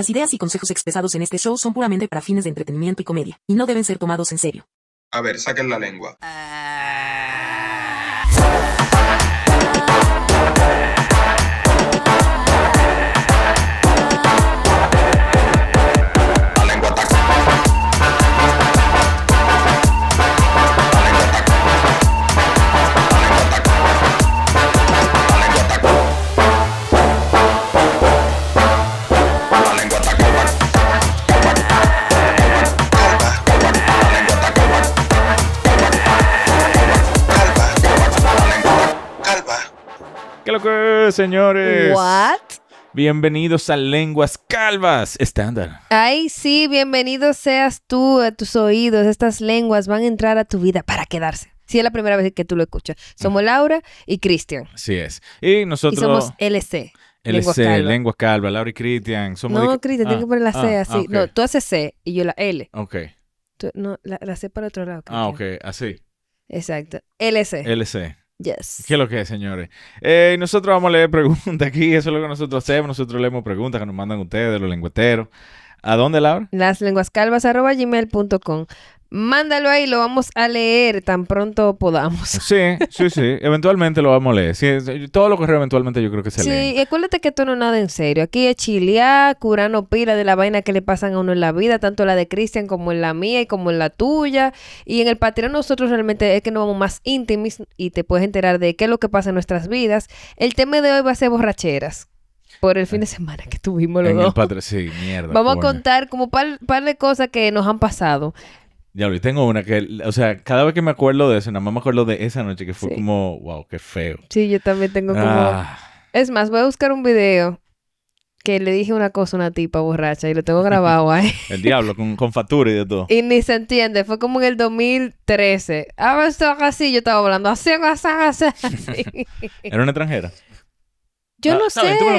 Las ideas y consejos expresados en este show son puramente para fines de entretenimiento y comedia, y no deben ser tomados en serio. A ver, saquen la lengua. Ah. ¿Qué lo que es, señores? What? Bienvenidos a Lenguas Calvas Estándar. Ay, sí, bienvenido seas tú a tus oídos. Estas lenguas van a entrar a tu vida para quedarse. Si es la primera vez que tú lo escuchas. Somos Laura y Cristian. Así es. Y nosotros. somos LC. LC, Lenguas Lengua Calva, Laura y Cristian. No, Cristian, tienes que ah, poner la C ah, así. No, tú haces C y yo la L. Ok. no, la, C para otro lado. Ah, ok, así. Exacto. LC. LC. Yes. ¿Qué es lo que es, señores? Eh, nosotros vamos a leer preguntas aquí, eso es lo que nosotros hacemos, nosotros leemos preguntas que nos mandan ustedes, los lengueteros. ¿A dónde, Laura? Las lenguas calvas gmail.com Mándalo ahí, lo vamos a leer tan pronto podamos. Sí, sí, sí. eventualmente lo vamos a leer. Sí, todo lo correo eventualmente yo creo que se lee. Sí, acuérdate que esto no es nada en serio. Aquí es chilear, curano Pira... de la vaina que le pasan a uno en la vida, tanto la de Cristian como en la mía y como en la tuya. Y en el Patreon nosotros realmente es que nos vamos más íntimos y te puedes enterar de qué es lo que pasa en nuestras vidas. El tema de hoy va a ser borracheras. Por el fin de semana que tuvimos los en el El sí, mierda. Vamos a contar como par, par de cosas que nos han pasado. Ya, y tengo una que, o sea, cada vez que me acuerdo de eso, nada más me acuerdo de esa noche que fue como, wow, qué feo. Sí, yo también tengo como... Ah. Es más, voy a buscar un video que le dije una cosa a una tipa borracha y lo tengo grabado ahí. el diablo, con, con, y de todo. Y ni se entiende, fue como en el 2013. Ah, estaba así, yo estaba hablando así, así, así. ¿Era una extranjera? Yo ah, no sé. yo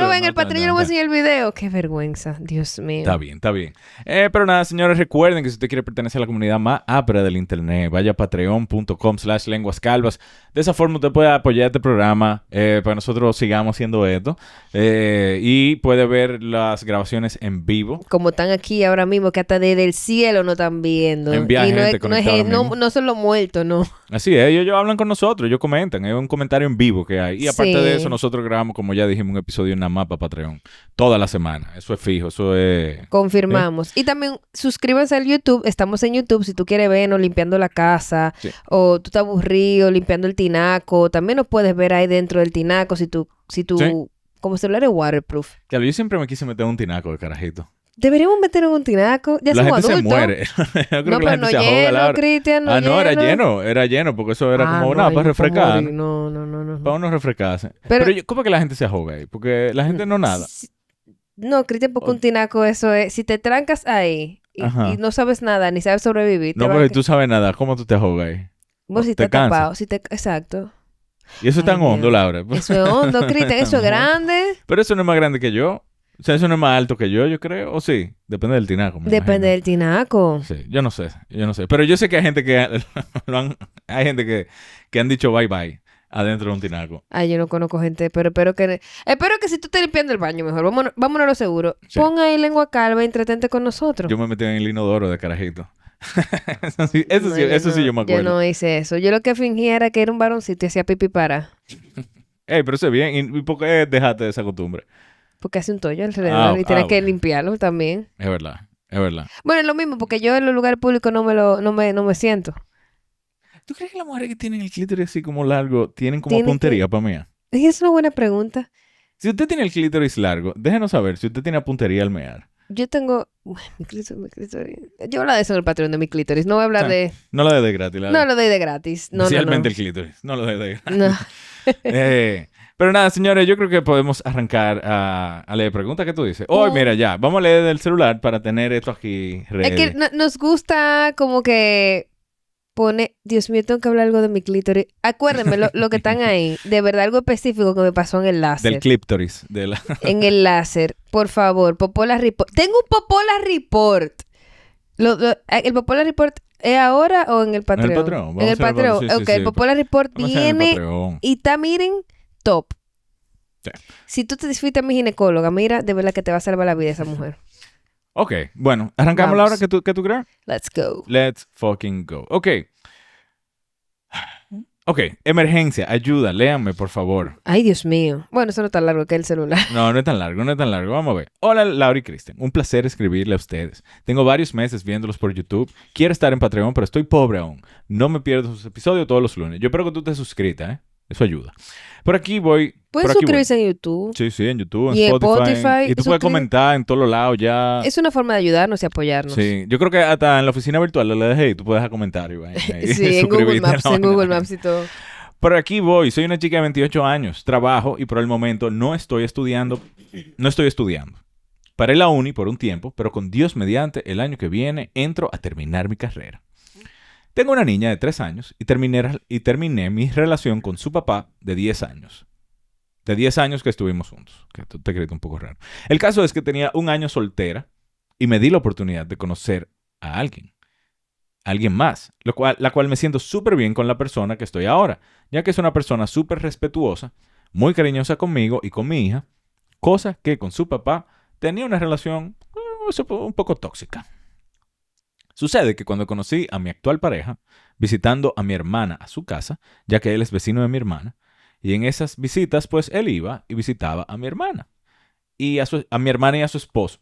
lo veo en el Patreon, y yo no voy a enseñar el video. Qué vergüenza, Dios mío. Está bien, está bien. Eh, pero nada, señores, recuerden que si usted quiere pertenecer a la comunidad más abra del internet, vaya a patreon.com slash lenguas calvas. De esa forma usted puede apoyar este programa eh, para nosotros sigamos haciendo esto. Eh, y puede ver las grabaciones en vivo. Como están aquí ahora mismo, que hasta desde el cielo no están viendo. no, no, no, son los muertos, no. Así es, ellos, hablan con nosotros, ellos comentan. Es un comentario en vivo que hay. Y aparte de eso, nosotros grabamos como ya dijimos, un episodio en la mapa Patreon. Toda la semana. Eso es fijo, eso es. ¿eh? Confirmamos. Y también suscríbase al YouTube. Estamos en YouTube. Si tú quieres vernos limpiando la casa, o tú estás aburrido limpiando el tinaco, también nos puedes ver ahí dentro del tinaco si tú. Si tú Como celular es waterproof. Claro, yo siempre me quise meter un tinaco de carajito. Deberíamos meter un tinaco. Ya la somos gente se muere. Yo creo no, que la pero no se lleno, Cristian, Ah, no, era lleno. Era lleno, porque eso era ah, como, una nada, para refrescar. No, no, no, no. Para uno refrescarse. Pero, ¿cómo que la gente se ahoga ahí? Porque la gente no nada. no, Cristian, porque un tinaco eso es... Si te trancas ahí y, no sabes nada, ni sabes sobrevivir... No, pero si tú sabes nada, ¿cómo tú te ahogas ahí? Vos si te, te tapado, si te... Exacto. Y eso es tan hondo, Laura. Eso es hondo, Cristian. Eso es grande. Pero eso no es más grande que yo. O sea, eso no es más alto que yo, yo creo. O sí, depende del tinaco. Depende del tinaco. Sí, yo no sé, yo no sé. Pero yo sé que hay gente que han, hay gente que, han dicho bye bye adentro de un tinaco. Ay, yo no conozco gente, pero espero que espero que si tú te limpiando el baño mejor, vámonos, a lo seguro. Ponga Pon ahí lengua calva, entretente con nosotros. Yo me metí en el inodoro de carajito. eso sí, eso, sí, yo me acuerdo. Yo no hice eso. Yo lo que fingía era que era un varoncito y hacía pipi para. Ey, pero eso bien. ¿Y por qué eh, dejaste esa costumbre? Porque hace un tollo ah, alrededor y tienes ah, que limpiarlo también. Es verdad, es verdad. Bueno, es lo mismo, porque yo en los lugares públicos no me, lo, no me, no me siento. ¿Tú crees que las mujeres que tienen el clítoris así como largo tienen como puntería, para mí? Es una buena pregunta. Si usted tiene el clítoris largo, déjenos saber si usted tiene puntería al mear. Yo tengo. mi clítoris, Yo hablo de eso en el Patreon de mi clítoris. No voy a hablar de. No lo doy de gratis. La... No lo doy de gratis. No, Especialmente el clítoris. No lo doy de gratis. No. eh, pero nada, señores, yo creo que podemos arrancar a, leer preguntas que tú dices. Hoy, oh. mira, ya, vamos a leer del celular para tener esto aquí. Es que nos gusta como que pone, Dios mío, tengo que hablar algo de mi clítoris. Acuérdenme lo, que están ahí. De verdad, algo específico que me pasó en el láser. Del clítoris. en el láser, por favor, Popola Report. Tengo un Popola Report. Eh, el Popola Report ¿Es ahora o en el Patreon? En el Patreon. en el Patreon. ok, el Popola Report viene y está, miren, top. Si tú te disfrutas a mi ginecóloga, mira, de verdad que te va a salvar la vida esa mujer. Ok, bueno, arrancamos la hora que tú, que creas. Let's go. Let's fucking go. Ok. Ok, emergencia, ayuda, léanme, por favor. Ay, Dios mío. Bueno, eso no es tan largo que el celular. No, no es tan largo, no es tan largo. Vamos a ver. Hola, Laura y Kristen. Un placer escribirle a ustedes. Tengo varios meses viéndolos por YouTube. Quiero estar en Patreon, pero estoy pobre aún. No me pierdo sus episodios todos los lunes. Yo espero que tú te suscritas, ¿eh? Eso ayuda. Por aquí voy. Puedes aquí suscribirse en YouTube. Sí, sí, en YouTube, en y Spotify. y tú puedes comentar en todos los lados ya. Es una forma de ayudarnos y apoyarnos. Sí, yo creo que hasta en la oficina virtual le dejé y tú puedes comentar. sí, en Google Maps, en Google Maps y todo. Por aquí voy. Soy una chica de 28 años, trabajo y por el momento no estoy estudiando. No estoy estudiando. Paré la uni por un tiempo, pero con Dios mediante, el año que viene entro a terminar mi carrera. Tengo una niña de 3 años y terminé, mi relación con su papá de 10 años. De 10 años que estuvimos juntos. Que te crees un poco raro. El caso es que tenía un año soltera y me di la oportunidad de conocer a alguien. alguien más. Lo cual, la cual me siento súper bien con la persona que estoy ahora, ya que es una persona súper respetuosa, muy cariñosa conmigo y con mi hija, cosa que con su papá tenía una relación eh, un poco tóxica. Sucede que cuando conocí a mi actual pareja, visitando a mi hermana a su casa, ya que él es vecino de mi hermana, y en esas visitas, pues él iba y visitaba a mi hermana, y a, su, mi hermana y a su esposo.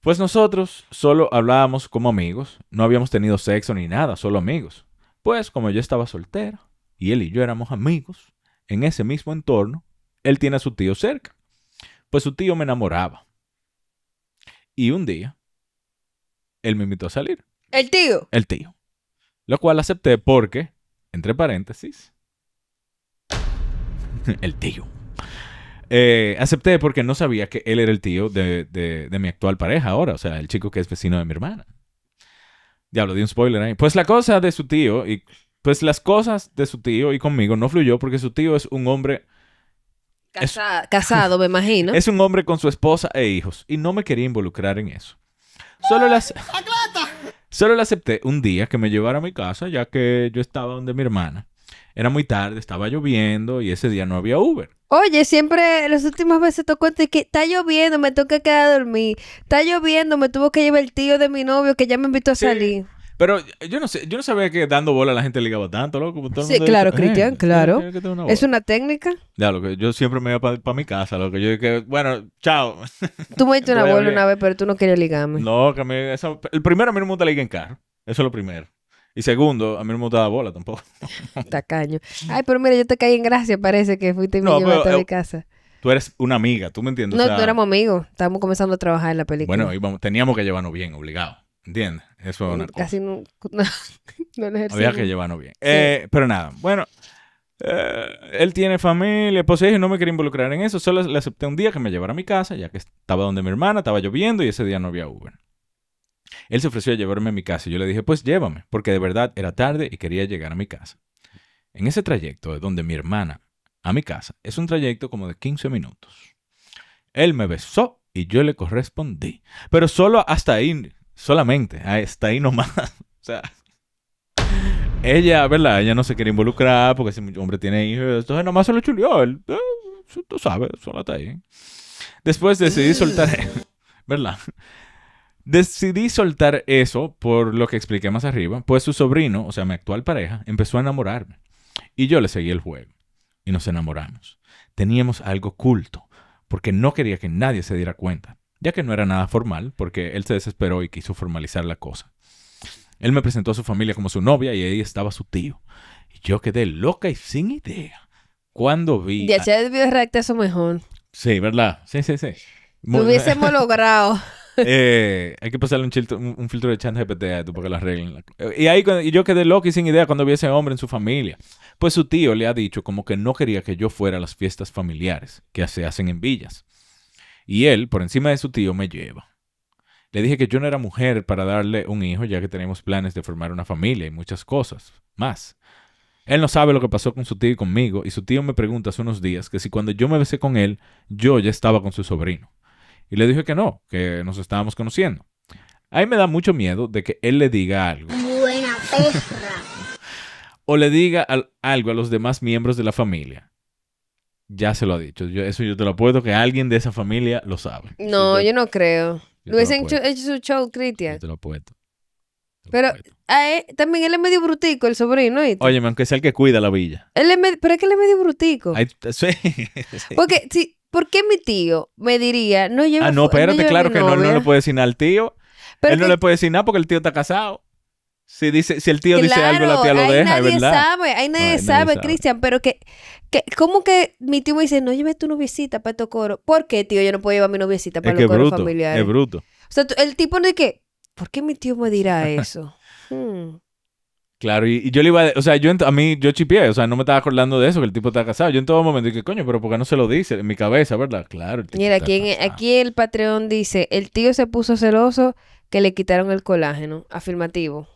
Pues nosotros solo hablábamos como amigos, no habíamos tenido sexo ni nada, solo amigos. Pues como yo estaba soltero y él y yo éramos amigos, en ese mismo entorno, él tiene a su tío cerca. Pues su tío me enamoraba. Y un día, él me invitó a salir. El tío. El tío. Lo cual acepté porque, entre paréntesis, el tío. Eh, acepté porque no sabía que él era el tío de, mi actual pareja ahora, o sea, el chico que es vecino de mi hermana. Diablo, di un spoiler ahí. Pues la cosa de su tío y pues las cosas de su tío y conmigo no fluyó porque su tío es un hombre casado, me imagino. Es un hombre con su esposa e hijos y no me quería involucrar en eso. Solo las... Solo la acepté un día que me llevara a mi casa, ya que yo estaba donde mi hermana. Era muy tarde, estaba lloviendo y ese día no había Uber. Oye, siempre las últimas veces te de que está lloviendo, me toca quedar a dormir. Está lloviendo, me tuvo que llevar el tío de mi novio que ya me invitó a salir. Pero eh, yo no sé, yo no sabía que dando bola la gente ligaba tanto, loco. Eh, sí, claro, Cristian, claro. es una técnica. Ya, lo que yo siempre me iba para mi casa, que Yo bueno, chao. Tú me diste una bola una vez, pero tú no querías ligarme. No, que a el primero a mí no me gusta ligar en carro. Eso es lo primero. Y segundo, a mí no me dar bola tampoco. Tacaño. Ay, pero mira, yo te caí en gracia, parece que fuiste y me a mi eh, casa. Tú eres una amiga, ¿tú me entiendes? No, tú no éramos amigos. Estábamos comenzando a trabajar en la película. Bueno, íbamos, teníamos que llevarnos bien, obligado. ¿Entiendes? Eso Casi no no, Había que llevarlo bien. Eh, pero nada, bueno. Eh, él tiene familia, pues y e no me quería involucrar en eso. Solo le acepté un día que me llevara a mi casa, ya que estaba donde mi hermana, estaba lloviendo y ese día no había Uber. Él se ofreció a llevarme a mi casa y yo le dije, pues llévame, porque de verdad era tarde y quería llegar a mi casa. En ese trayecto, de donde mi hermana a mi casa, es un trayecto como de 15 minutos. Él me besó y yo le correspondí, pero solo hasta ahí Solamente, ah, está ahí nomás. o sea, ella, ¿verdad? Ella no se quiere involucrar porque ese hombre tiene hijos, entonces nomás se lo chulió. Él, eh, tú sabes, solo está ahí. Después decidí soltar, ¿verdad? Decidí soltar eso por lo que expliqué más arriba, pues su sobrino, o sea, mi actual pareja, empezó a enamorarme. Y yo le seguí el juego. Y nos enamoramos. Teníamos algo oculto, porque no quería que nadie se diera cuenta ya que no era nada formal, porque él se desesperó y quiso formalizar la cosa. Él me presentó a su familia como su novia y ahí estaba su tío. Y yo quedé loca y sin idea. Cuando vi... De hecho, debió recta eso mejor. Sí, ¿verdad? Sí, sí, sí. Lo hubiésemos logrado. Eh, hay que pasarle un, un, filtro de chat GPT a esto para que arreglen. Y ahí yo quedé loca y sin idea cuando vi ese hombre en su familia. Pues su tío le ha dicho como que no quería que yo fuera a las fiestas familiares que se hacen en villas. Y él, por encima de su tío, me lleva. Le dije que yo no era mujer para darle un hijo, ya que tenemos planes de formar una familia y muchas cosas más. Él no sabe lo que pasó con su tío y conmigo, y su tío me pregunta hace unos días que si cuando yo me besé con él, yo ya estaba con su sobrino. Y le dije que no, que nos estábamos conociendo. Ahí me da mucho miedo de que él le diga algo. Buena perra. o le diga algo a los demás miembros de la familia ya se lo ha dicho. Yo, eso yo te lo apuesto que alguien de esa familia lo sabe. No, yo, no creo. lo hubiesen hecho, su show, Cristian. Yo te lo apuesto. Pero también él es medio brutico, el sobrino. Oye, aunque sea el que cuida la villa. Él es Pero es que él es medio brutico. sí, Porque ¿por qué mi tío me diría, no lleves Ah, no, espérate, claro que no, no le puede decir nada al tío. él no le puede decir nada porque el tío está casado. Si, dice, si el tío dice algo, la tía lo deja, nadie ¿verdad? Sabe, ahí nadie, sabe, Cristian, pero que, que, ¿cómo que mi tío me dice, no lleves tu noviecita para tu coro ¿Por qué, tío? Yo no puedo llevar mi noviecita para es los coros Es bruto. O sea, el tipo no es que, ¿por qué mi tío me dirá eso? Hmm. Claro, y, yo le iba a... O sea, yo a mí, yo chipié. O sea, no me estaba acordando de eso, que el tipo está casado. Yo en todo momento dije, coño, pero ¿por qué no se lo dice? En mi cabeza, ¿verdad? Claro. Mira, aquí, aquí el Patreon dice, el tío se puso celoso que le quitaron el colágeno. Afirmativo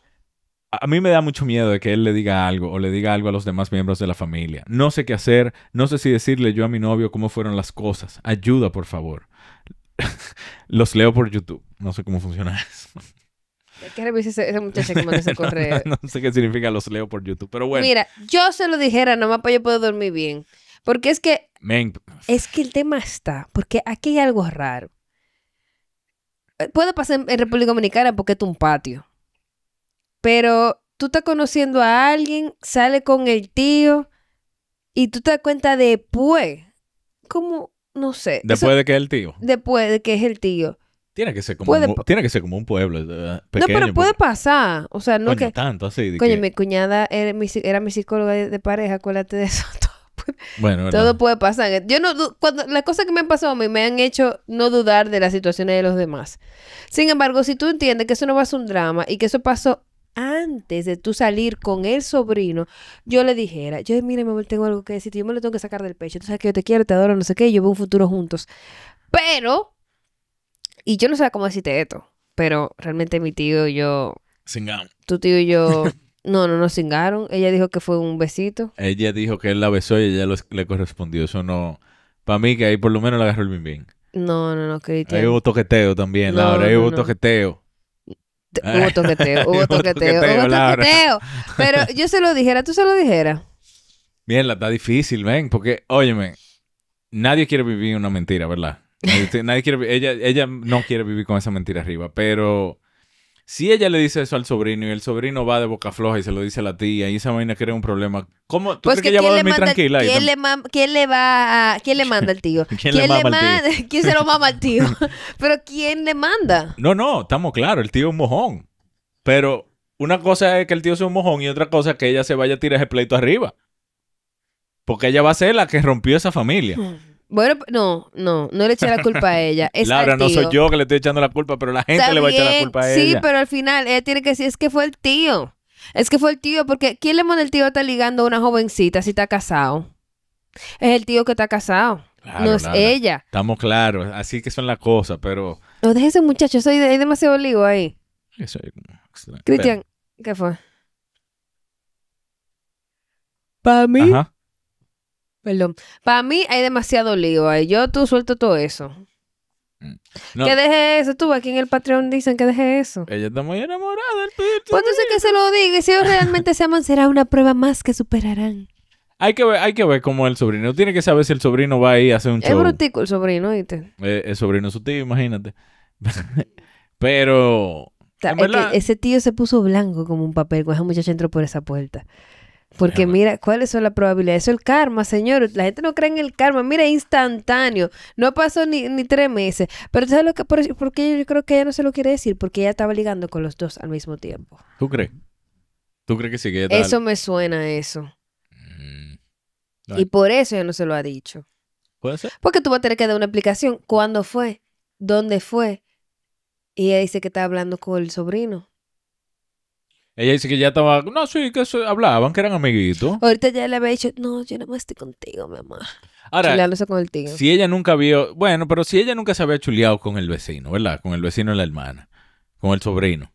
a mí me da mucho miedo de que él le diga algo o le diga algo a los demás miembros de la familia. No sé qué hacer, no sé si decirle yo a mi novio cómo fueron las cosas. Ayuda, por favor. los leo por YouTube. No sé cómo funciona eso. ¿Qué revisa ese, ese muchacho que mandó ese correo? no, sé qué significa los leo por YouTube, pero bueno. Mira, yo se lo dijera nomás para yo puedo dormir bien. Porque es que... Es que el tema está, porque aquí hay algo raro. Eh, puede pasar en República Dominicana porque es un patio. Pero tú estás conociendo a alguien, sale con el tío y tú te das cuenta después. ¿Cómo? no sé. Después de que es el tío. Después de que es el tío. Tiene que ser como, un, tiene que ser como un pueblo. no, pero puede pasar. O sea, no que. tanto así. Coño, mi cuñada era mi, psicóloga de, pareja, acuérdate de eso. Todo, bueno, todo puede pasar. Yo no. Cuando, las cosas que me han pasado a mí me han hecho no dudar de las situaciones de los demás. Sin embargo, si tú entiendes que eso no va a ser un drama y que eso pasó antes de tú salir con el sobrino, yo le dijera, yo mire, mi amor, tengo algo que decirte, yo me lo tengo que sacar del pecho, tú sabes que yo te quiero, te adoro, no sé qué, yo veo un futuro juntos. Pero, y yo no sé cómo decirte esto, pero realmente mi tío y yo... Singaron. Tu tío y yo... No, no, no singaron. Ella dijo que fue un besito. Ella dijo que él la besó y ella le correspondió. Eso no... Para mí que ahí por lo menos le agarró el bien. No, no, no, Cristian. Ahí hubo toqueteo también, Laura. No, ahí hubo toqueteo. Ah. Hubo toqueteo, hubo hubo Pero yo se lo dijera, tú se lo dijeras. Bien, la está difícil, ven, porque, óyeme, nadie quiere vivir una mentira, ¿verdad? Nadie, quiere, ella, ella no quiere vivir con esa mentira arriba, pero si ella le dice eso al sobrino y el sobrino va de boca floja y se lo dice a la tía y esa vaina crea un problema, ¿cómo tú pues crees que, ella va a dormir tranquila? ¿quién, le le va a, ¿Quién le manda al tío? ¿Quién, le manda? ¿Quién se lo mama al tío? Pero ¿quién le manda? No, no, estamos claros, el tío es un mojón. Pero una cosa es que el tío sea un mojón y otra cosa es que ella se vaya a tirar ese pleito arriba. Porque ella va a ser la que rompió esa familia. Mm. Bueno, no, no, no le eché la culpa a ella. Laura, no soy yo que le estoy echando la culpa, pero la gente le va a echar la culpa a ella. Sí, pero al final ella tiene que decir, es que fue el tío. Es que fue el tío, porque ¿quién le manda el tío a estar ligando a una jovencita si está casado? Es el tío que está casado. no es ella. Estamos claros, así que son las cosas, pero... No, déjese muchachos, soy, hay demasiado ligo ahí. Cristian, ¿qué fue? Para mí, Perdón. Para mí hay demasiado lío ahí. Yo tú suelto todo eso. Mm. Que deje eso, tú aquí en el Patreon dicen que deje eso. Ella está muy enamorada del Pues entonces que se lo diga si ellos realmente se aman será una prueba más que superarán. Hay que ver, hay que ver cómo el sobrino. Tiene que saber si el sobrino va ahí a hacer un show. Es brutico el sobrino, ¿viste? Eh, el sobrino es su tío, imagínate. Pero... ese tío se puso blanco como un papel cuando esa muchacha entró por esa puerta. Porque mira, ¿cuáles son las probabilidades? Eso es el karma, señor. La gente no cree en el karma. Mira, instantáneo. No pasó ni, tres meses. Pero ¿sabes lo que? Por, porque yo creo que ella no se lo quiere decir. Porque ella estaba ligando con los dos al mismo tiempo. ¿Tú crees? ¿Tú crees que sí? Que eso me suena eso. Mm. Y por eso ella no se lo ha dicho. ¿Puede ser? Porque tú vas a tener que dar una explicación. ¿Cuándo fue? ¿Dónde fue? Y ella dice que estaba hablando con el sobrino. Ella dice que ya estaba. No, sí, que se hablaban, que eran amiguitos. Ahorita ya le había dicho, no, yo no más estoy contigo, mi amor. Ahora, con el tío si ella nunca vio. Bueno, pero si ella nunca se había chuleado con el vecino, ¿verdad? Con el vecino de la hermana, con el sobrino.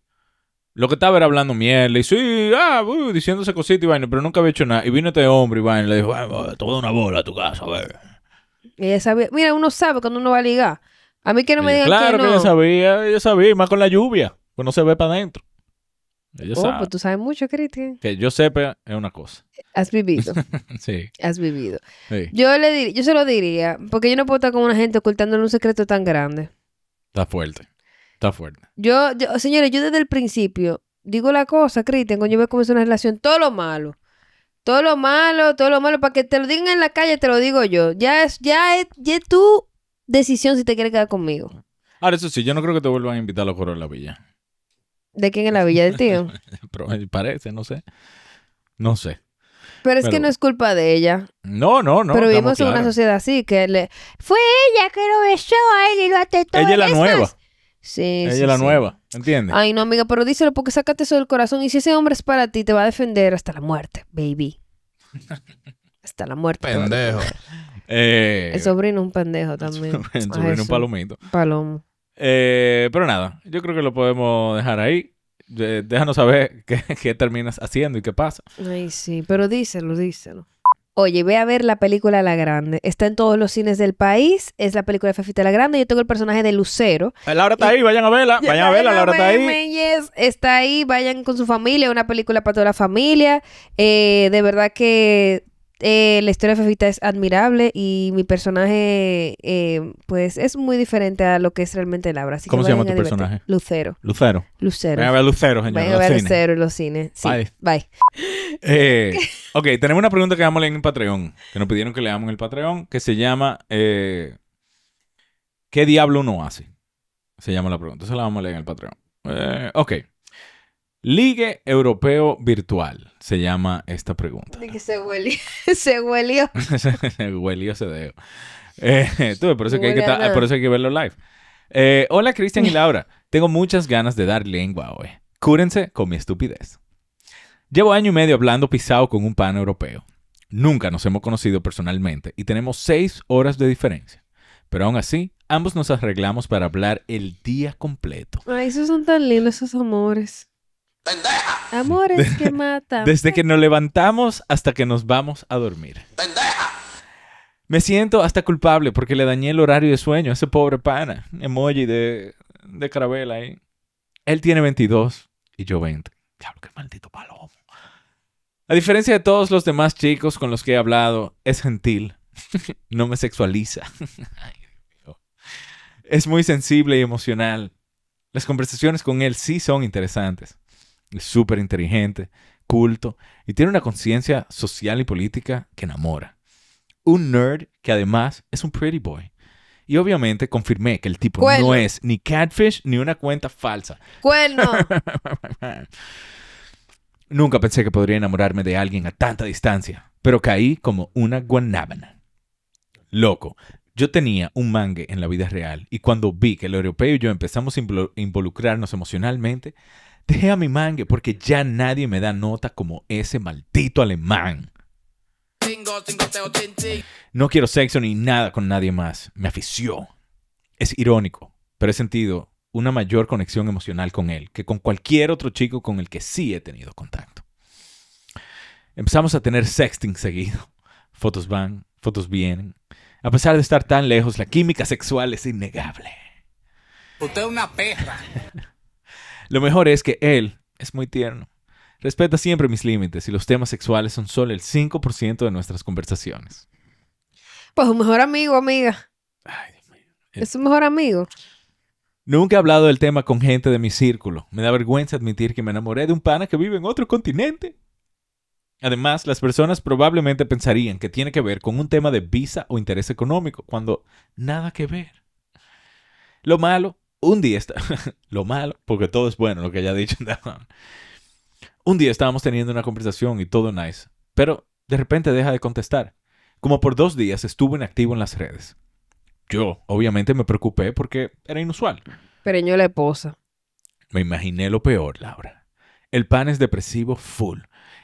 Lo que estaba era hablando mierda y sí, ah, uh, diciéndose cositas y vaina, pero nunca había hecho nada. Y vino este hombre y vaina y le dijo, ah, toda una bola a tu casa, a ver. Ella sabía, mira, uno sabe cuando uno va a ligar. A mí que no me digan claro que, no. que sabía, yo sabía, más con la lluvia, pues no se ve para adentro oh, pues tú sabes mucho, Cristian. Que yo sepa es una cosa. Has vivido. sí. Has vivido. Yo, le yo se lo diría, porque yo no puedo estar con una gente ocultándole un secreto tan grande. Está fuerte. Está fuerte. Yo, yo señores, yo desde el principio digo la cosa, Cristian, cuando yo voy a comenzar una relación, todo lo malo. Todo lo malo, todo lo malo, para que te lo digan en la calle, te lo digo yo. Ya es, ya es, tu decisión si te quieres quedar conmigo. Ahora, eso sí, yo no creo que te vuelvan a invitar a los coros de la villa. ¿De quién? ¿En la villa del tío? Pero eh, parece, no sé. No sé. Pero es que no es culpa de ella. No, no, no. Pero vivimos en una sociedad así, que le... Fue ella que lo besó a él y lo atentó. Ella es la nueva. Sí, Ella es la nueva, ¿entiendes? Ay, no, amiga, pero díselo porque sácate eso del corazón. Y si ese hombre es para ti, te va a defender hasta la muerte, baby. hasta la muerte. Pendejo. Eh, el sobrino un pendejo también. el sobrino un palomito. Palomo. Eh, pero nada, yo creo que lo podemos dejar ahí. déjanos saber qué, terminas haciendo y qué pasa. Ay, sí, pero díselo, díselo. Oye, ve a ver la película La Grande. Está en todos los cines del país. Es la película de Fafita La Grande. Yo tengo el personaje de Lucero. Eh, Laura está ahí, vayan a verla. Vayan a verla, Laura está ahí. está ahí, vayan con su familia. Una película para toda la familia. Eh, de verdad que eh, la historia de Fafita es admirable y mi personaje, eh, pues, es muy diferente a lo que es realmente Laura. Así ¿Cómo se llama tu personaje? Lucero. Lucero. Lucero. a ver Lucero, a Lucero en los cines. Bye. Bye. Eh, ok, tenemos una pregunta que vamos a leer en el Patreon. Que nos pidieron que leamos en el Patreon. Que se llama ¿Qué diablo uno hace? Se llama la pregunta. Esa la vamos a leer en el Patreon. ok. Ligue Europeo Virtual se llama esta pregunta. se huelió. se huelió. se huelió, se por, eso que hay que verlo live. Eh, hola, Cristian y Laura. Tengo muchas ganas de dar lengua hoy. Cúrense con mi estupidez. Llevo año y medio hablando pisado con un pan europeo. Nunca nos hemos conocido personalmente y tenemos seis horas de diferencia. Pero aún así, ambos nos arreglamos para hablar el día completo. Ay, esos son tan lindos esos amores. Amores que matan. Desde que nos levantamos hasta que nos vamos a dormir. Me siento hasta culpable porque le dañé el horario de sueño a ese pobre pana. Emoji de, de carabela ahí. Él tiene 22 y yo 20. Diablo, qué maldito palomo. A diferencia de todos los demás chicos con los que he hablado, es gentil. no me sexualiza. es muy sensible y emocional. Las conversaciones con él sí son interesantes es súper inteligente, culto y tiene una conciencia social y política que enamora. Un nerd que además es un pretty boy. Y obviamente confirmé que el tipo no es ni catfish ni una cuenta falsa. ¡Cuerno! Nunca pensé que podría enamorarme de alguien a tanta distancia, pero caí como una guanábana. Loco, yo tenía un mangue en la vida real y cuando vi que el europeo y yo empezamos a involucrarnos emocionalmente, Dejé a mi mangue porque ya nadie me da nota como ese maldito alemán. No quiero sexo ni nada con nadie más. Me afició. Es irónico, pero he sentido una mayor conexión emocional con él que con cualquier otro chico con el que sí he tenido contacto. Empezamos a tener sexting seguido. Fotos van, fotos vienen. A pesar de estar tan lejos, la química sexual es innegable. Usted es una perra. Lo mejor es que él es muy tierno. Respeta siempre mis límites y los temas sexuales son solo el 5% de nuestras conversaciones. Pues un mejor amigo, amiga. Ay, Dios mío. Es un mejor amigo. Nunca he hablado del tema con gente de mi círculo. Me da vergüenza admitir que me enamoré de un pana que vive en otro continente. Además, las personas probablemente pensarían que tiene que ver con un tema de visa o interés económico, cuando nada que ver. Lo malo un día está... lo malo, porque todo es bueno, lo que haya dicho. un día estábamos teniendo una conversación y todo nice, pero de repente deja de contestar. Como por dos días estuvo inactivo en las redes. Yo, obviamente, me preocupé porque era inusual. pereño la esposa. Me imaginé lo peor, Laura. El pan es depresivo full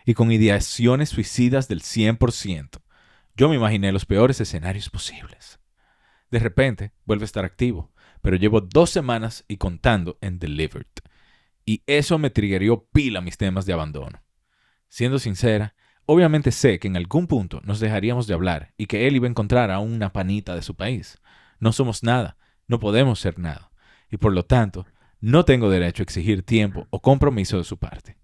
y con ideaciones suicidas del 100%. Yo me imaginé los peores escenarios posibles. De repente, vuelve a estar activo pero llevo dos semanas y contando en Delivered. Y eso me triggerió pila mis temas de abandono. Siendo sincera, obviamente sé que en algún punto nos dejaríamos de hablar y que él iba a encontrar a una panita de su país. No somos nada, no podemos ser nada. Y por lo tanto, no tengo derecho a exigir tiempo o compromiso de su parte.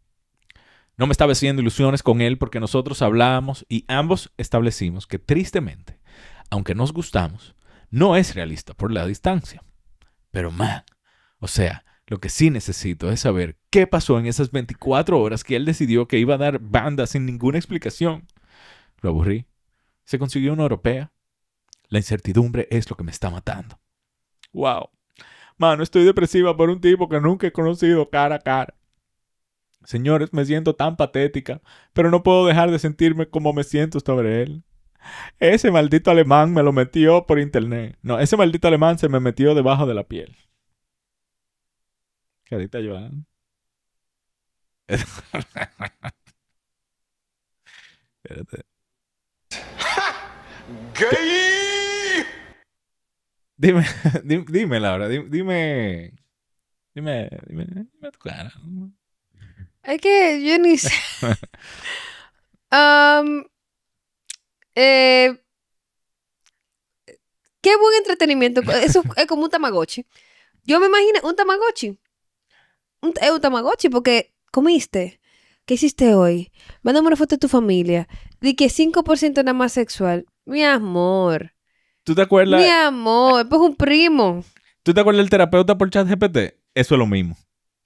No me estaba haciendo ilusiones con él porque nosotros hablábamos y ambos establecimos que tristemente, aunque nos gustamos, no es realista por la distancia. Pero man, o sea, lo que sí necesito es saber qué pasó en esas 24 horas que él decidió que iba a dar banda sin ninguna explicación. Lo aburrí. Se consiguió una europea. La incertidumbre es lo que me está matando. ¡Wow! Mano, estoy depresiva por un tipo que nunca he conocido cara a cara. Señores, me siento tan patética, pero no puedo dejar de sentirme como me siento sobre él. Ese maldito alemán me lo metió por internet. No, ese maldito alemán se me metió debajo de la piel. Carita Joan. Espérate. ¡Gay! Dime, dime, Laura, dime, dime, dime, dime tu cara. Es que yo ni sé. Um, eh, qué buen entretenimiento. Eso es como un tamagotchi. Yo me imagino un tamagotchi. Un, es eh, un tamagotchi porque comiste. ¿Qué hiciste hoy? Mándame una foto de tu familia. Di que 5% nada más sexual. Mi amor. ¿Tú te acuerdas? Mi amor, pues un primo. ¿Tú te acuerdas del terapeuta por chat GPT? Eso es lo mismo.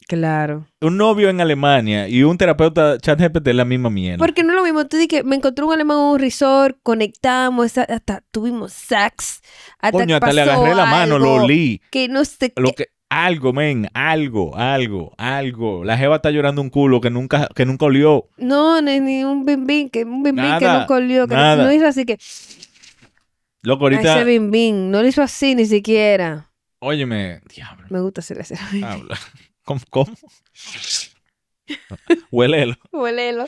Claro. Un novio en Alemania y un terapeuta GPT es la misma mierda. Porque no es lo mismo. Tú dices que me encontró un alemán en un resort, conectamos, hasta tuvimos sex. Hasta Coño, hasta le agarré la mano, lo olí. Que no sé lo que... Algo, men, algo, algo, algo. La jeva está llorando un culo que nunca, que nunca olió. No, ni, un bim que un bimbín que nunca olió, que No, hizo así que. Loco, ahorita. no lo hizo así ni siquiera. Óyeme, diablo. Me gusta hacer ese Habla. ¿Cómo? cómo? Huelelo. Huélelo.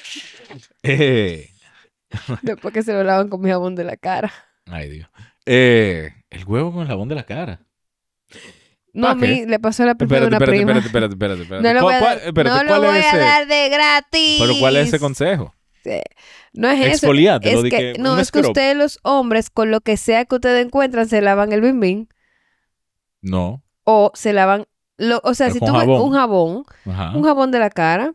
Eh. Después que se lo lavan con mi jabón de la cara. Ay, Dios. Eh, el huevo con el jabón de la cara. No, a mí le pasó la prima una espérate, prima. Espérate, espérate, espérate, No lo voy a, dar, de gratis. Pero ¿cuál es ese consejo? No es eso. Es que, no, es que ustedes los hombres, con lo que sea que ustedes encuentran, se lavan el bim bim. No. O se lavan lo, o sea, si tú un jabón, un jabón de la cara,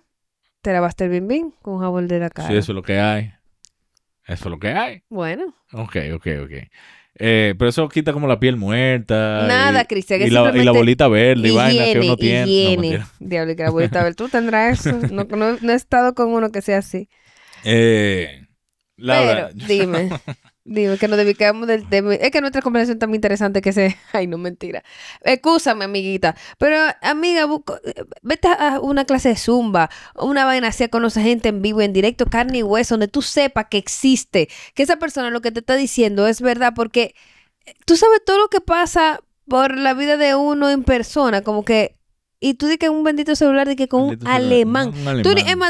te lavaste el bien bien con un jabón de la cara. Sí, eso es lo que hay. Eso es lo que hay. Bueno. Ok, ok, ok. Eh, pero eso quita como la piel muerta. Nada, Cristian. Y, la, bolita verde y vaina que uno tiene. Higiene. Diablo, que la bolita verde. Tú tendrás eso. No, no, he estado con uno que sea así. Eh, pero, dime. Digo, que nos dedicamos del tema. Es que nuestra conversación tan interesante que se. Ay, no, mentira. Excúsame, amiguita. Pero, amiga, eh, vete a una clase de zumba, una vaina así, conoce gente en vivo, en directo, carne y hueso, donde tú sepas que existe, que esa persona lo que te está diciendo es verdad, porque eh, tú sabes todo lo que pasa por la vida de uno en persona, como que y tú di que un bendito celular, de que con un alemán. un alemán.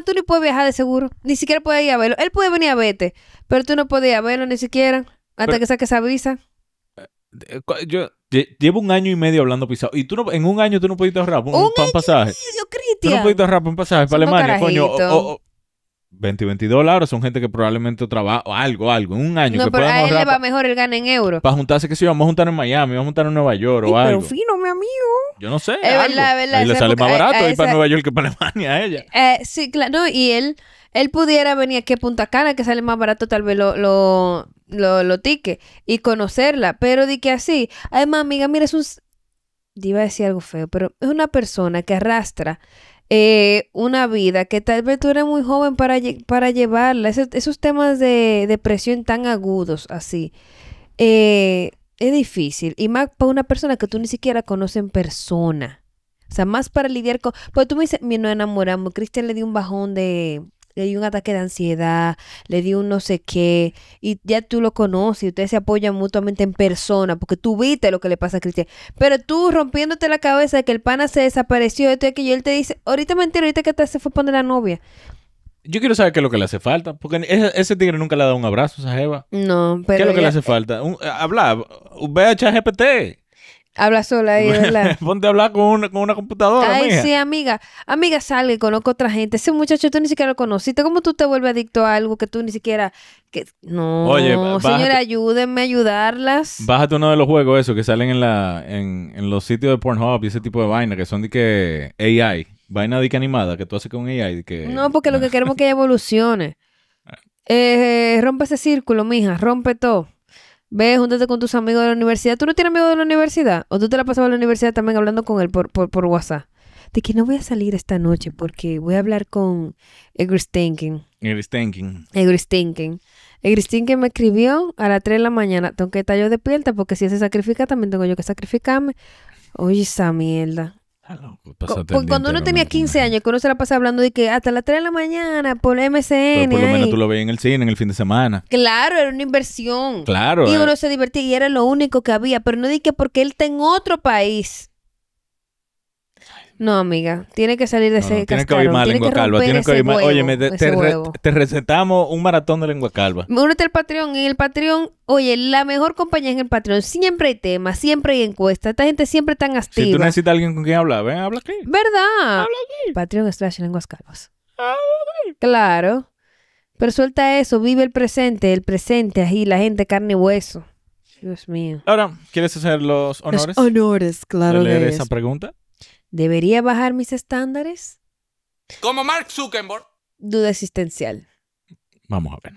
Tú ni, tú puedes viajar de seguro. Ni siquiera puedes ir a verlo. Él puede venir a verte, pero tú no a verlo ni siquiera hasta que saques esa visa. Eh, yo llevo un año y medio hablando pisado. Y tú no, en un año tú no pudiste ahorrar un, ¿Un, pasaje. tú no pudiste ahorrar un pasaje para Alemania, coño. 20, 20 dólares, son gente que probablemente trabaja o algo, algo, en un año. No, pero a él le va mejor el gana en euros. Para juntarse, que si vamos a juntar en Miami, vamos a juntar en Nueva York o algo. Pero fino, mi amigo. Yo no sé. Es algo. verdad, es verdad. Y le sale más eh, barato ir para Nueva York que para Alemania a ella. Eh, sí, claro. y él, él pudiera venir aquí a Punta Cana, que sale más barato tal vez lo, lo, lo, tique y conocerla. Pero di que así. Además, amiga, mira, es un. Iba a decir algo feo, pero es una persona que arrastra eh, una vida que tal vez tú eres muy joven para, para llevarla, esos, temas de depresión tan agudos así, eh, es difícil. Y más para una persona que tú ni siquiera conoces en persona. O sea, más para lidiar con... Pues tú me dices, mi no enamoramos, Cristian le dio un bajón de, le di un ataque de ansiedad, le di un no sé qué, y ya tú lo conoces, y ustedes se apoyan mutuamente en persona, porque tú viste lo que le pasa a Cristian. Pero tú rompiéndote la cabeza de que el pana se desapareció, esto y él te dice, ahorita mentira, ahorita que te se fue a poner la novia. Yo quiero saber qué es lo que le hace falta, porque ese, tigre nunca le ha dado un abrazo a esa jeva. No, pero... ¿Qué es lo que le hace eh falta? Eh, habla, ve a GPT. Habla sola ahí, Ponte a hablar con una, con una computadora. Ay, amiga. sí, amiga. Amiga, sale, conozco otra gente. Ese muchacho tú ni siquiera lo conociste. ¿Cómo tú te vuelves adicto a algo que tú ni siquiera. Que... No, Oye, señora, ayúdenme a ayudarlas. Bájate uno de los juegos, eso, que salen en, la, en, los sitios de Pornhub y ese tipo de vaina, que son de que AI. Vaina de que animada, que tú haces con AI. que... No, porque lo que queremos es que evolucione. Eh, rompe ese círculo, mija, rompe todo. Ve, júntate con tus amigos de la universidad. ¿Tú no tienes amigos de la universidad? ¿O tú te la pasabas a la universidad también hablando con él por, por, por WhatsApp? de que no voy a salir esta noche porque voy a hablar con Egri Stinking. Egri Stinking. me escribió a las 3 de la mañana. Tengo que estar yo despierta porque si se sacrifica, también tengo yo que sacrificarme. Oye, esa mierda. Ah, pues cuando uno tenía 15 años, que uno se la pasaba hablando de que hasta las 3 de la mañana por MCN. Pero por lo menos tú lo veías en el cine en el fin de semana. Claro, era una inversión. Claro. Y uno eh. se divertía y era lo único que había. Pero no que porque él está en otro país. No, amiga, tiene que salir de ese no, Tienes que oír más lengua calva. Tienes que oír más. Oye, te, te, recetamos un maratón de lengua calva. Únete al Patreon. En el Patreon, oye, la mejor compañía en el Patreon. Siempre hay temas, siempre hay encuestas. Esta gente siempre tan activa. Si tú necesitas alguien con quien hablar, ven, habla aquí. ¿Verdad? Habla aquí. Patreon slash lenguas calvas. Claro. Pero suelta eso, vive el presente, el presente, ahí, la gente carne y hueso. Dios mío. Ahora, ¿quieres hacer los honores? honores, claro. ¿Quieres leer esa pregunta? ¿Debería bajar mis estándares? Como Mark Zuckerberg. Duda existencial. Vamos a ver.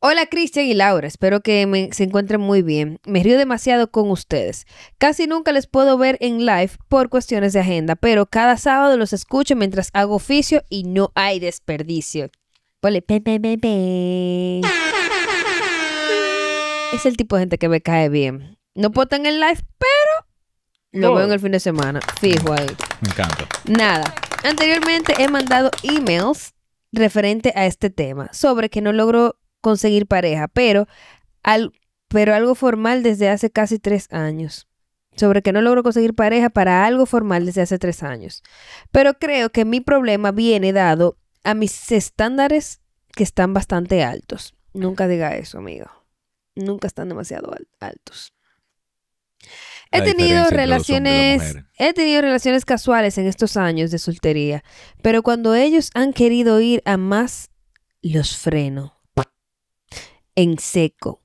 Hola Cristian y Laura, espero que se encuentren muy bien. Me río demasiado con ustedes. Casi nunca les puedo ver en live por cuestiones de agenda, pero cada sábado los escucho mientras hago oficio y no hay desperdicio. es el tipo de gente que me cae bien. No puedo en live, pero lo veo en el fin de semana. Fijo ahí. Me encanta. Nada. Anteriormente he mandado emails referente a este tema, sobre que no logro conseguir pareja, pero, al, pero algo formal desde hace casi tres años. Sobre que no logro conseguir pareja para algo formal desde hace tres años. Pero creo que mi problema viene dado a mis estándares que están bastante altos. Nunca diga eso, amigo. Nunca están demasiado altos. He tenido relaciones, he tenido relaciones casuales en estos años de soltería, pero cuando ellos han querido ir a más, los freno en seco.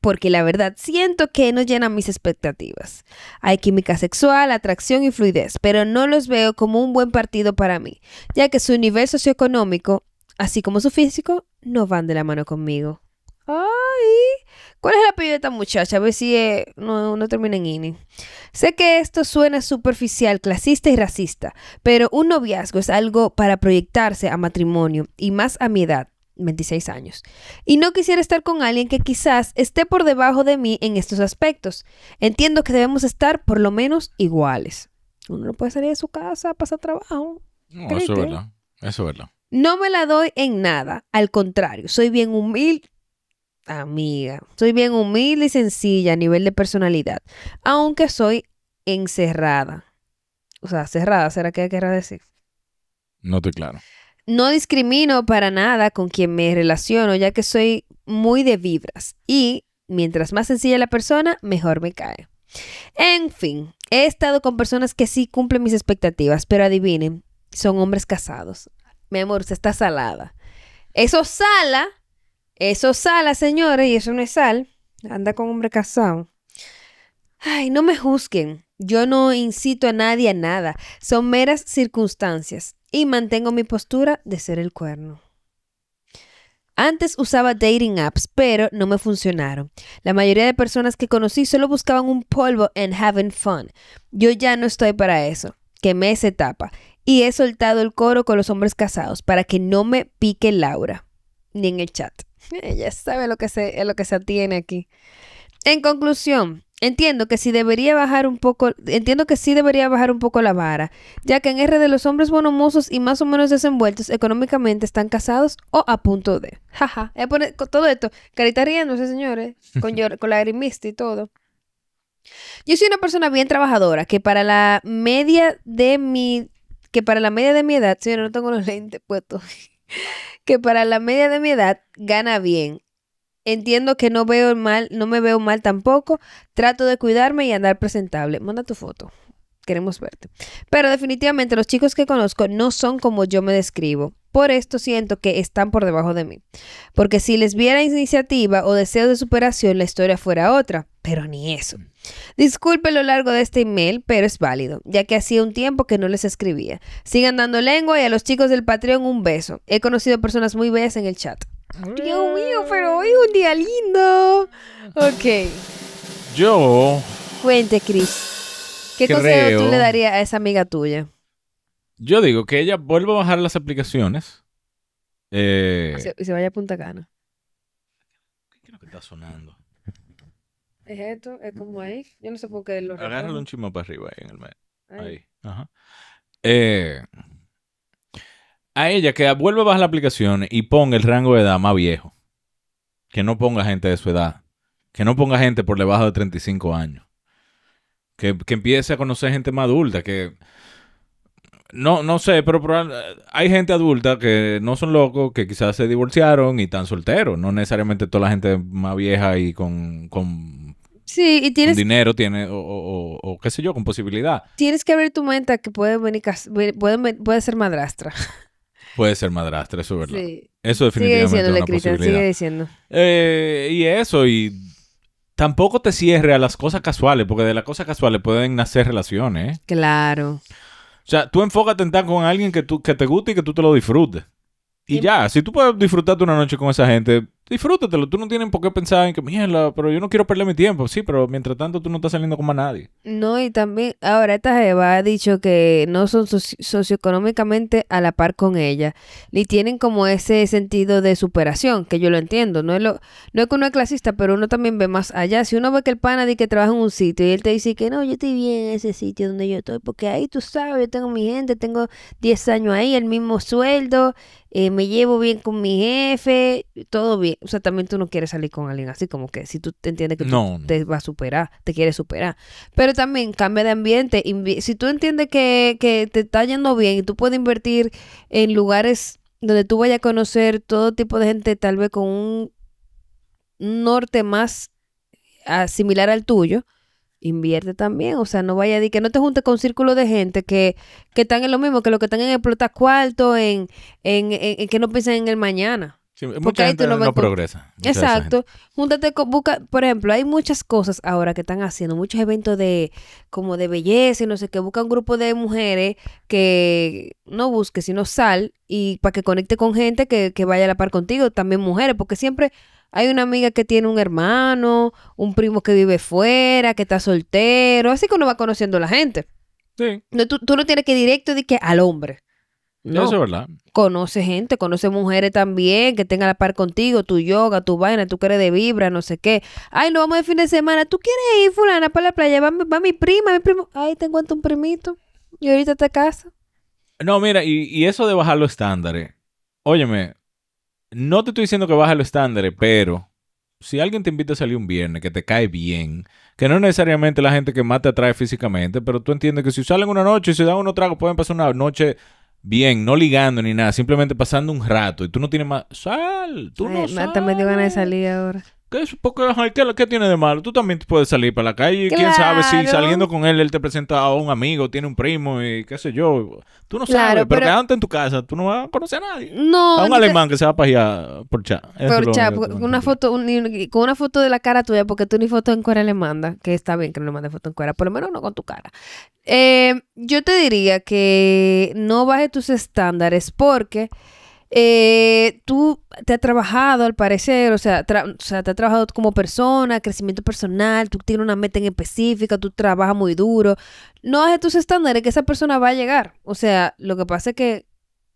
Porque la verdad siento que no llenan mis expectativas. Hay química sexual, atracción y fluidez, pero no los veo como un buen partido para mí, ya que su nivel socioeconómico, así como su físico, no van de la mano conmigo. ¿cuál es el apellido muchacha? A ver si eh, no, termina en INI. Sé que esto suena superficial, clasista y racista, pero un noviazgo es algo para proyectarse a matrimonio y más a mi edad. 26 años. Y no quisiera estar con alguien que quizás esté por debajo de mí en estos aspectos. Entiendo que debemos estar por lo menos iguales. Uno no puede salir de su casa, pasar trabajo. No, eso es verdad. Eso es verdad. No me la doy en nada. Al contrario, soy bien humilde. Amiga, soy bien humilde y sencilla a nivel de personalidad, aunque soy encerrada. O sea, cerrada, ¿será que querrá decir? No estoy claro. No discrimino para nada con quien me relaciono, ya que soy muy de vibras y mientras más sencilla la persona, mejor me cae. En fin, he estado con personas que sí cumplen mis expectativas, pero adivinen, son hombres casados. Mi amor, se está salada. Eso sala eso sala, señores, y eso no es sal. Anda con hombre casado. Ay, no me juzguen. Yo no incito a nadie a nada. Son meras circunstancias. Y mantengo mi postura de ser el cuerno. Antes usaba dating apps, pero no me funcionaron. La mayoría de personas que conocí solo buscaban un polvo en having fun. Yo ya no estoy para eso. Quemé esa etapa. Y he soltado el coro con los hombres casados para que no me pique Laura. Ni en el chat. Ella sabe lo que se, eh, lo que se atiene aquí. En conclusión, Entiendo que sí debería bajar un poco, entiendo que sí debería bajar un poco la vara, ya que en R de los hombres bonomosos y más o menos desenvueltos económicamente están casados o a punto de. Jaja, ja. Eh, poner todo esto, carita riéndose, señores, con, con grimista y todo. Yo soy una persona bien trabajadora, que para la media de mi que para la media de mi edad, señor, no tengo los lentes puestos. que para la media de mi edad gana bien. Entiendo que no veo mal, no me veo mal tampoco. Trato de cuidarme y andar presentable. Manda tu foto. Queremos verte. Pero definitivamente los chicos que conozco no son como yo me describo. Por esto siento que están por debajo de mí. Porque si les viera iniciativa o deseo de superación, la historia fuera otra. Pero ni eso. Disculpe lo largo de este email, pero es válido, ya que hacía un tiempo que no les escribía. Sigan dando lengua y a los chicos del Patreon un beso. He conocido personas muy bellas en el chat. Dios mío, pero hoy un día lindo. Ok. Yo. Cuente, Chris. ¿Qué consejo tú le darías a esa amiga tuya? Yo digo que ella vuelva a bajar las aplicaciones. Eh, y, se, vaya a Punta Cana. ¿Qué es que está sonando? Es esto, es como ahí. Yo no sé por qué lo Agárralo un chimo para arriba ahí en el medio. Ahí. Ajá. Eh, a ella que vuelva a bajar la aplicación y ponga el rango de edad más viejo. Que no ponga gente de su edad. Que no ponga gente por debajo de 35 años. Que, que empiece a conocer gente más adulta. Que, no, no sé, pero hay gente adulta que no son locos, que quizás se divorciaron y están solteros. No necesariamente toda la gente más vieja y con, con, sí, y dinero tiene, o, o, qué sé yo, con posibilidad. Tienes que abrir tu mente que puede, venir, puede, ser madrastra. Puede ser madrastra, eso es verdad. Eso definitivamente sigue es una Sigue diciendo. Eh, y eso, y tampoco te cierre a las cosas casuales, porque de las cosas casuales pueden nacer relaciones. Claro. O sea, tú enfócate en estar con alguien que, tú, que te guste y que tú te lo disfrutes. Y, y em ya, si tú puedes disfrutarte una noche con esa gente, disfrútatelo. Tú no tienes por qué pensar en que, mierda, pero yo no quiero perder mi tiempo. Sí, pero mientras tanto tú no estás saliendo como a nadie. No, y también, ahora esta Eva ha dicho que no son socioeconómicamente a la par con ella, ni tienen como ese sentido de superación, que yo lo entiendo. No es, lo, no es que uno es clasista, pero uno también ve más allá. Si uno ve que el pana dice que trabaja en un sitio y él te dice que no, yo estoy bien en ese sitio donde yo estoy, porque ahí tú sabes, yo tengo mi gente, tengo 10 años ahí, el mismo sueldo, eh, me llevo bien con mi jefe, todo bien. O sea, también tú no quieres salir con alguien así, como que si tú te entiendes que te va a superar, te quieres superar. Pero también cambia de ambiente. Si tú entiendes que, que te está yendo bien y tú puedes invertir en lugares donde tú vayas a conocer todo tipo de gente, tal vez con un norte más ah, similar al tuyo, invierte también. O sea, no vaya a decir que no te juntes con un círculo de gente que, que están en lo mismo, que lo que están en explotar cuarto, en, en, que no piensen en el mañana. Sí, mucha gente no, progresa. Exacto. Júntate con, busca, por ejemplo, hay muchas cosas ahora que están haciendo, muchos eventos de como de belleza y no sé qué, busca un grupo de mujeres que no busque, sino sal y para que conecte con gente que, que vaya a la par contigo, también mujeres, porque siempre hay una amiga que tiene un hermano, un primo que vive fuera, que está soltero. Así que uno va conociendo a la gente. Sí. No, tú, no tienes que ir directo de que al hombre. No, eso es verdad. Conoce gente, conoce mujeres también que tengan la par contigo, tu yoga, tu vaina, tú que de vibra, no sé qué. Ay, no vamos de fin de semana. ¿Tú quieres ir, fulana, para la playa? Va, mi prima, mi primo. Ay, te encuentro un primito. Y ahorita a casa. No, mira, y eso de bajar los estándares. Óyeme, no te estoy diciendo que bajes los estándares, pero si alguien te invita a salir un viernes que te cae bien, que no es necesariamente la gente que más te atrae físicamente, pero tú entiendes que si salen una noche y se dan unos tragos, pueden pasar una noche bien, no ligando ni nada, simplemente pasando un rato y tú no tienes más. Sal, tú no sales! me dio ganas de salir ahora. ¿Qué, es? ¿qué, ¿Qué, tiene de malo? Tú también puedes salir para la calle. y Quién sabe si saliendo con él, él te presenta a un amigo, tiene un primo y qué sé yo. Tú no sabes, pero, quedándote en tu casa, tú no vas a conocer a nadie. A un alemán que se va para allá por chat. Por chat, una foto, con una foto de la cara tuya, porque tú ni foto en cuera le mandas. Que está bien que no le mandes foto en cuera, por lo menos no con tu cara. Eh, yo te diría que no bajes tus estándares porque eh, tú te has trabajado al parecer, o sea, te has trabajado como persona, crecimiento personal, tú tienes una meta en específica, tú trabajas muy duro, no hagas tus estándares que esa persona va a llegar, o sea, lo que pasa es que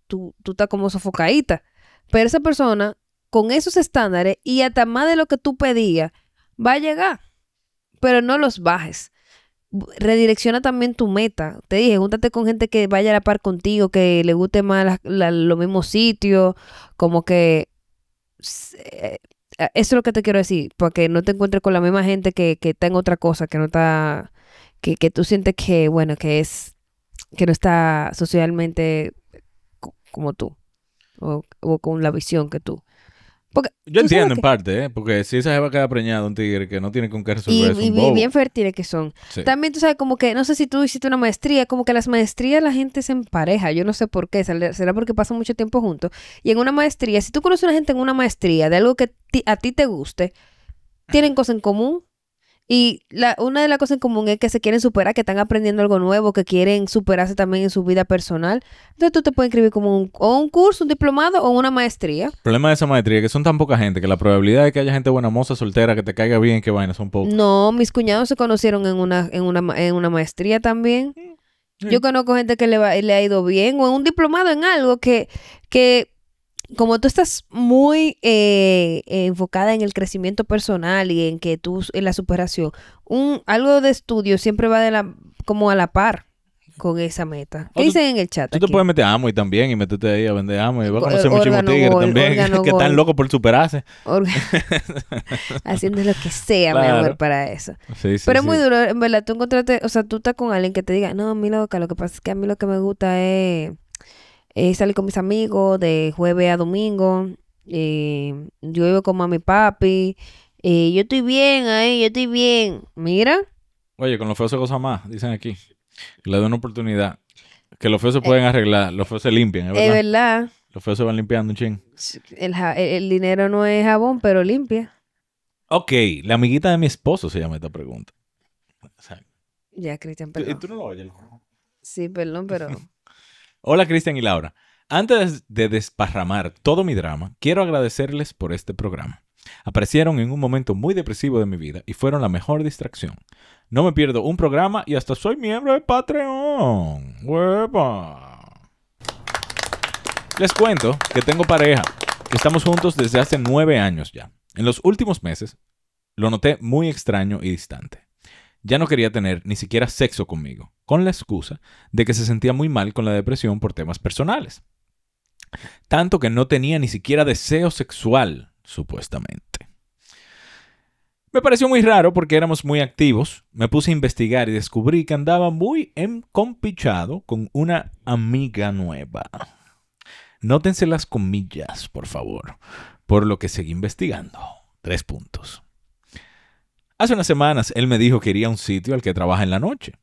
tú, tú estás como sofocadita, pero esa persona con esos estándares y hasta más de lo que tú pedías, va a llegar, pero no los bajes redirecciona también tu meta. Te dije, júntate con gente que vaya a la par contigo, que le guste más los mismos sitios, como que... Eh, eso es lo que te quiero decir, para que no te encuentres con la misma gente que, está en otra cosa, que no está... Que, que tú sientes que, bueno, que es... que no está socialmente como tú, o con la visión que tú. Yo entiendo en parte, ¿eh? porque si esa jeva queda preñada un tigre que no tiene con qué resolver Y, bien fértiles que son. También tú sabes, como que, no sé si tú hiciste una maestría, como que las maestrías la gente se empareja. Yo no sé por qué, será porque pasan mucho tiempo juntos. Y en una maestría, si tú conoces a una gente en una maestría de algo que a ti te guste, tienen cosas en común y la, una de las cosas en común es que se quieren superar, que están aprendiendo algo nuevo, que quieren superarse también en su vida personal. Entonces tú te puedes inscribir como un, un curso, un diplomado o una maestría. El problema de esa maestría es que son tan poca gente que la probabilidad de que haya gente buena, moza, soltera, que te caiga bien, que vaina, son pocos. No, mis cuñados se conocieron en una, en una, en una maestría también. Mm, mm. Yo conozco gente que le, le ha ido bien o en un diplomado en algo que, que como tú estás muy eh, enfocada en el crecimiento personal y en que tú, en la superación, un, algo de estudio siempre va de la, como a la par con esa meta. ¿Qué oh, dicen en el chat? Tú te puedes meter a y también y meterte ahí a vender y va a conocer muchísimos Tiger también que están locos por superarse. Haciendo lo que sea, mi amor, para eso. Pero es muy duro, en verdad, tú encontraste, o sea, tú estás con alguien que te diga, no, mi loca, lo que pasa es que a mí lo que me gusta es eh, salí con mis amigos de jueves a domingo. Eh, yo vivo con mi papi. Eh, yo estoy bien ahí, yo estoy bien. Mira. Oye, con los feos se goza más, dicen aquí. Le doy una oportunidad. Que los feos se pueden arreglar, los feos se limpian, verdad? Es verdad. Los feos se van limpiando un ching. El, dinero no es jabón, pero limpia. Ok, la amiguita de mi esposo se llama esta pregunta. ya, Cristian, perdón. ¿Y ¿Tú, no lo oyes? Sí, perdón, pero Hola Cristian y Laura. Antes de desparramar todo mi drama, quiero agradecerles por este programa. Aparecieron en un momento muy depresivo de mi vida y fueron la mejor distracción. No me pierdo un programa y hasta soy miembro de Patreon. ¡Hueva! Les cuento que tengo pareja, estamos juntos desde hace nueve años ya. En los últimos meses lo noté muy extraño y distante. Ya no quería tener ni siquiera sexo conmigo con la excusa de que se sentía muy mal con la depresión por temas personales. Tanto que no tenía ni siquiera deseo sexual, supuestamente. Me pareció muy raro porque éramos muy activos. Me puse a investigar y descubrí que andaba muy encompichado con una amiga nueva. Nótense las comillas, por favor, por lo que seguí investigando. Tres puntos. Hace unas semanas él me dijo que iría a un sitio al que trabaja en la noche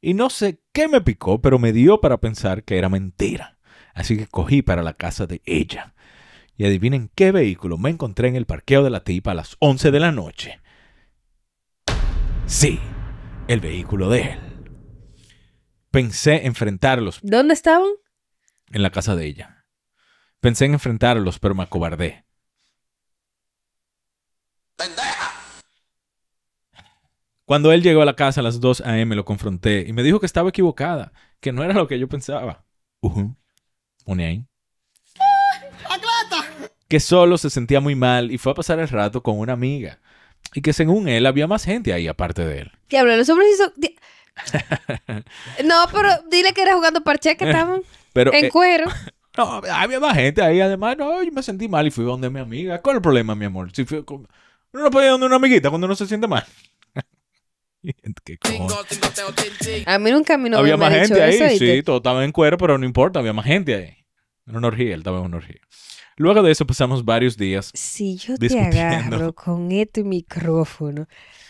y no sé qué me picó, pero me dio para pensar que era mentira. Así que cogí para la casa de ella. Y adivinen qué vehículo me encontré en el parqueo de la tipa a las 11 de la noche. Sí, el vehículo de él. Pensé enfrentarlos. ¿Dónde estaban? En la casa de ella. Pensé en enfrentarlos, pero me acobardé. Cuando él llegó a la casa a las 2 a.m., lo confronté y me dijo que estaba equivocada, que no era lo que yo pensaba. Uh -huh. ahí. Ah, que solo se sentía muy mal y fue a pasar el rato con una amiga. Y que según él había más gente ahí aparte de él. Diablo, los hombres hizo... no, pero dile que era jugando parche que estaban pero, en eh, cuero. No, había más gente ahí. Además, no, yo me sentí mal y fui donde mi amiga. ¿Cuál es el problema, mi amor? Si Uno no puede ir donde una amiguita cuando uno se siente mal. a mí nunca me no Había más gente ahí, eso, sí, todo estaba en cuero, pero no importa, había más gente ahí. Era una orgía, él estaba en una orgía. Luego de eso pasamos varios días. Si yo te agarro con este micrófono.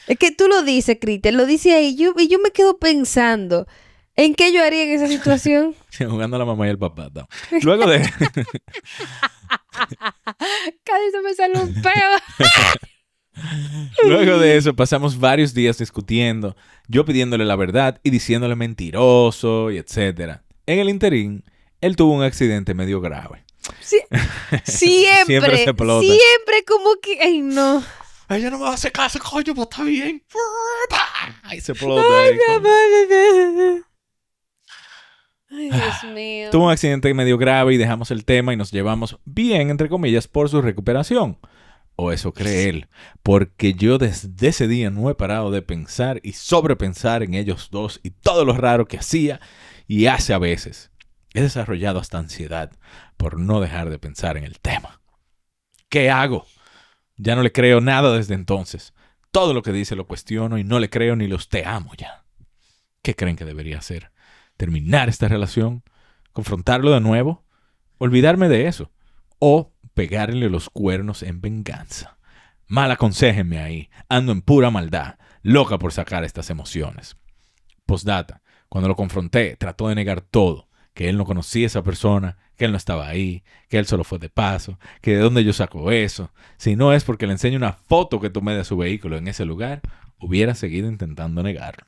Es que tú lo dices, Cristian, lo dices ahí. y yo me quedo pensando. ¿En qué yo haría en esa situación? Jugando a la mamá y el papá. Luego de. Cada vez me sale un peo. Luego de eso pasamos varios días discutiendo, yo pidiéndole la verdad y diciéndole mentiroso y etcétera. En el interín, él tuvo un accidente medio grave. siempre, siempre, como que, ay no. Ella no me hace caso, coño, pero pues está bien. Ay, se explota. Ay, ay, Dios ah, mío. Tuvo un accidente medio grave y dejamos el tema y nos llevamos bien, entre comillas, por su recuperación o eso cree él, porque yo desde ese día no he parado de pensar y sobrepensar en ellos dos y todo lo raro que hacía y hace a veces. He desarrollado hasta ansiedad por no dejar de pensar en el tema. ¿Qué hago? Ya no le creo nada desde entonces. Todo lo que dice lo cuestiono y no le creo ni los te amo ya. ¿Qué creen que debería hacer? ¿Terminar esta relación? ¿Confrontarlo de nuevo? ¿Olvidarme de eso? ¿O pegarle los cuernos en venganza. Mal aconsejenme ahí, ando en pura maldad, loca por sacar estas emociones. Postdata, cuando lo confronté, trató de negar todo, que él no conocía a esa persona, que él no estaba ahí, que él solo fue de paso, que de dónde yo saco eso. Si no es porque le enseño una foto que tomé de su vehículo en ese lugar, hubiera seguido intentando negarlo.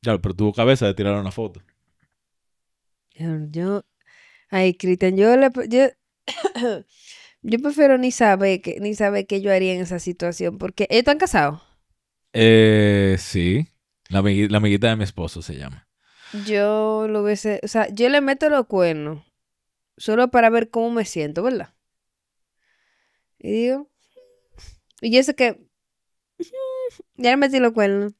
Ya, pero tuvo cabeza de tirar una foto. Yo, ay, Cristian, yo le, yo, yo prefiero ni saber ni qué yo haría en esa situación, porque ellos están casados. Eh, sí. La, amiguita, de mi esposo se llama. Yo lo hubiese, o sea, yo le meto los cuernos solo para ver cómo me siento, ¿verdad? Y digo, y yo sé que ya le metí los cuernos.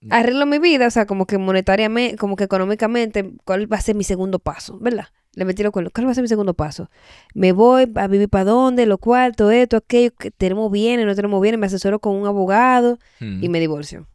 Mm. Arreglo mi vida, o sea, como que monetariamente, como que económicamente, cuál va a ser mi segundo paso, ¿verdad? Le metí los cuernos. ¿Cuál va a ser mi segundo paso? Me voy a vivir para dónde, lo cual? ¿Todo esto, aquello, que tenemos bienes, no tenemos bienes, me asesoro con un abogado y mm. me divorcio.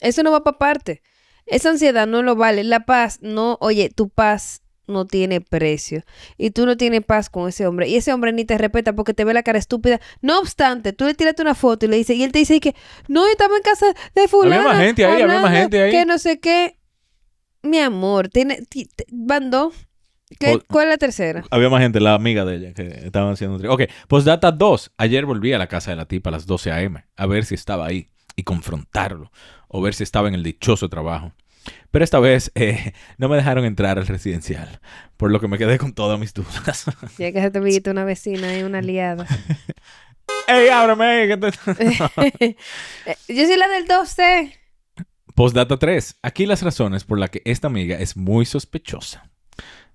Eso no va para parte. Esa ansiedad no lo vale. La paz no, oye, tu paz no tiene precio. Y tú no tienes paz con ese hombre. Y ese hombre ni te respeta porque te ve la cara estúpida. No obstante, tú le tiraste una foto y le dices, y él te dice que no, estamos en casa de fulano. Había más gente ahí, más gente ahí. Que no sé qué. Mi amor, tiene, bandó, ¿Cuál es la tercera? Había más gente, la amiga de ella, que estaban haciendo un trío. Ok, data 2. Ayer volví a la casa de la tipa a las 12 a.m. a ver si estaba ahí y confrontarlo o ver si estaba en el dichoso trabajo. Pero esta vez eh, no me dejaron entrar al residencial, por lo que me quedé con todas mis dudas. Ya que se te una vecina y una aliada. ¡Ey, ábreme! Eh, yo soy la del 12. data 3. Aquí las razones por las que esta amiga es muy sospechosa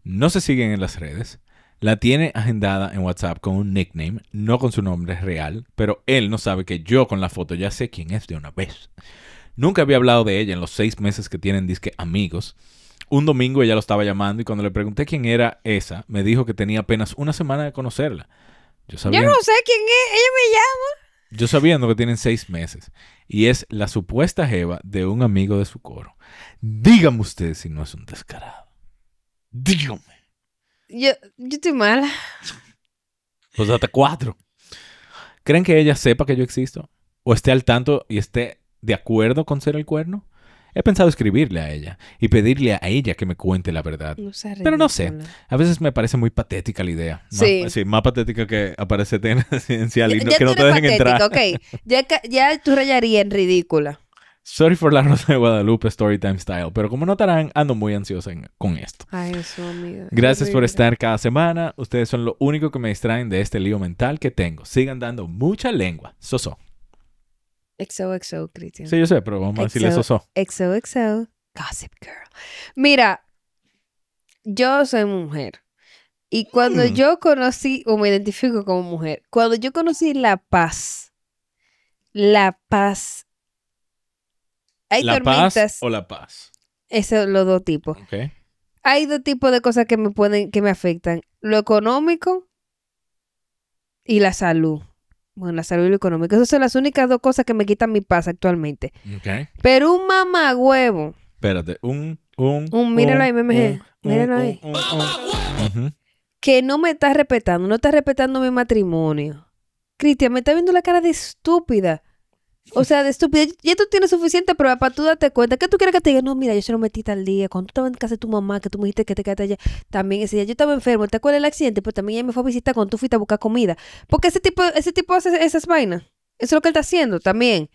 no se siguen en las redes, la tiene agendada en WhatsApp con un nickname, no con su nombre real, pero él no sabe que yo con la foto ya sé quién es de una vez. Nunca había hablado de ella en los seis meses que tienen disque amigos. Un domingo ella lo estaba llamando y cuando le pregunté quién era esa, me dijo que tenía apenas una semana de conocerla. Yo, sabía, yo no sé quién es, ella me llama. Yo sabiendo que tienen seis meses y es la supuesta jeva de un amigo de su coro. Dígame ustedes si no es un descarado. Dígame. Yo, estoy mala. Pues date cuatro. ¿Creen que ella sepa que yo existo? ¿O esté al tanto y esté de acuerdo con ser el cuerno? He pensado escribirle a ella y pedirle a ella que me cuente la verdad. Pero no sé. A veces me parece muy patética la idea. Sí. Más, patética que aparece en la y ya, no, que no te dejen entrar. Ok. Ya, ya tú rayarías en ridícula. Sorry for la Rosa de Guadalupe Storytime Style, pero como notarán, ando muy ansiosa con esto. Ay, eso, amigo. Gracias por estar cada semana. Ustedes son lo único que me distraen de este lío mental que tengo. Sigan dando mucha lengua. Soso. XOXO, Cristian. Sí, yo sé, pero vamos a decirle soso. XOXO, Gossip Girl. Mira, yo soy mujer. Y cuando mm. yo conocí, o me identifico como mujer, cuando yo conocí la paz, la paz hay la Paz o la paz. Esos son los dos tipos. Hay dos tipos de cosas que me pueden, que me afectan. Lo económico y la salud. Bueno, la salud y lo económico. Esas son las únicas dos cosas que me quitan mi paz actualmente. Pero un mamagüevo. Espérate, un, un. Un, míralo ahí, MMG. míralo ahí. Que no me estás respetando, no estás respetando mi matrimonio. Cristian, me está viendo la cara de estúpida. O sea, de estúpida. Ya tú tienes suficiente prueba para tú darte cuenta. ¿Qué tú quieres que te diga? No, mira, yo se lo metí tal día. Cuando tú estabas en casa de tu mamá, que tú me dijiste que te quedaste allá. También ese día yo estaba enfermo. ¿Te acuerdas del accidente? Pero pues también ella me fue a visitar cuando tú fuiste a buscar comida. Porque ese tipo, ese tipo hace esas vainas. Eso es lo que él está haciendo también.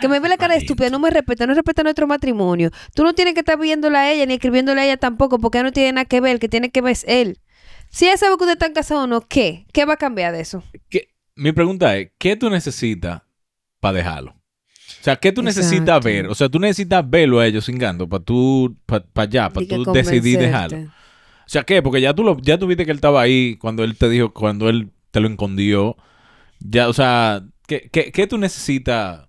que me ve la cara de estúpida, no me respeta, no respeta nuestro matrimonio. Tú no tienes que estar viéndola a ella ni escribiéndole a ella tampoco, porque ella no tiene nada que ver, que tiene que ver es él. Si ella sabe que está en casado o no, ¿qué? ¿Qué va a cambiar de eso? Mi pregunta es, ¿qué tú necesitas para dejarlo. O sea, ¿qué tú necesitas ver? O sea, tú necesitas verlo a ellos cingando para tú, para allá, para tú decidir dejarlo. O sea, ¿qué? Porque ya tú lo, ya tuviste que él estaba ahí cuando él te dijo, cuando él te lo escondió. Ya, o sea, ¿qué, qué tú necesitas?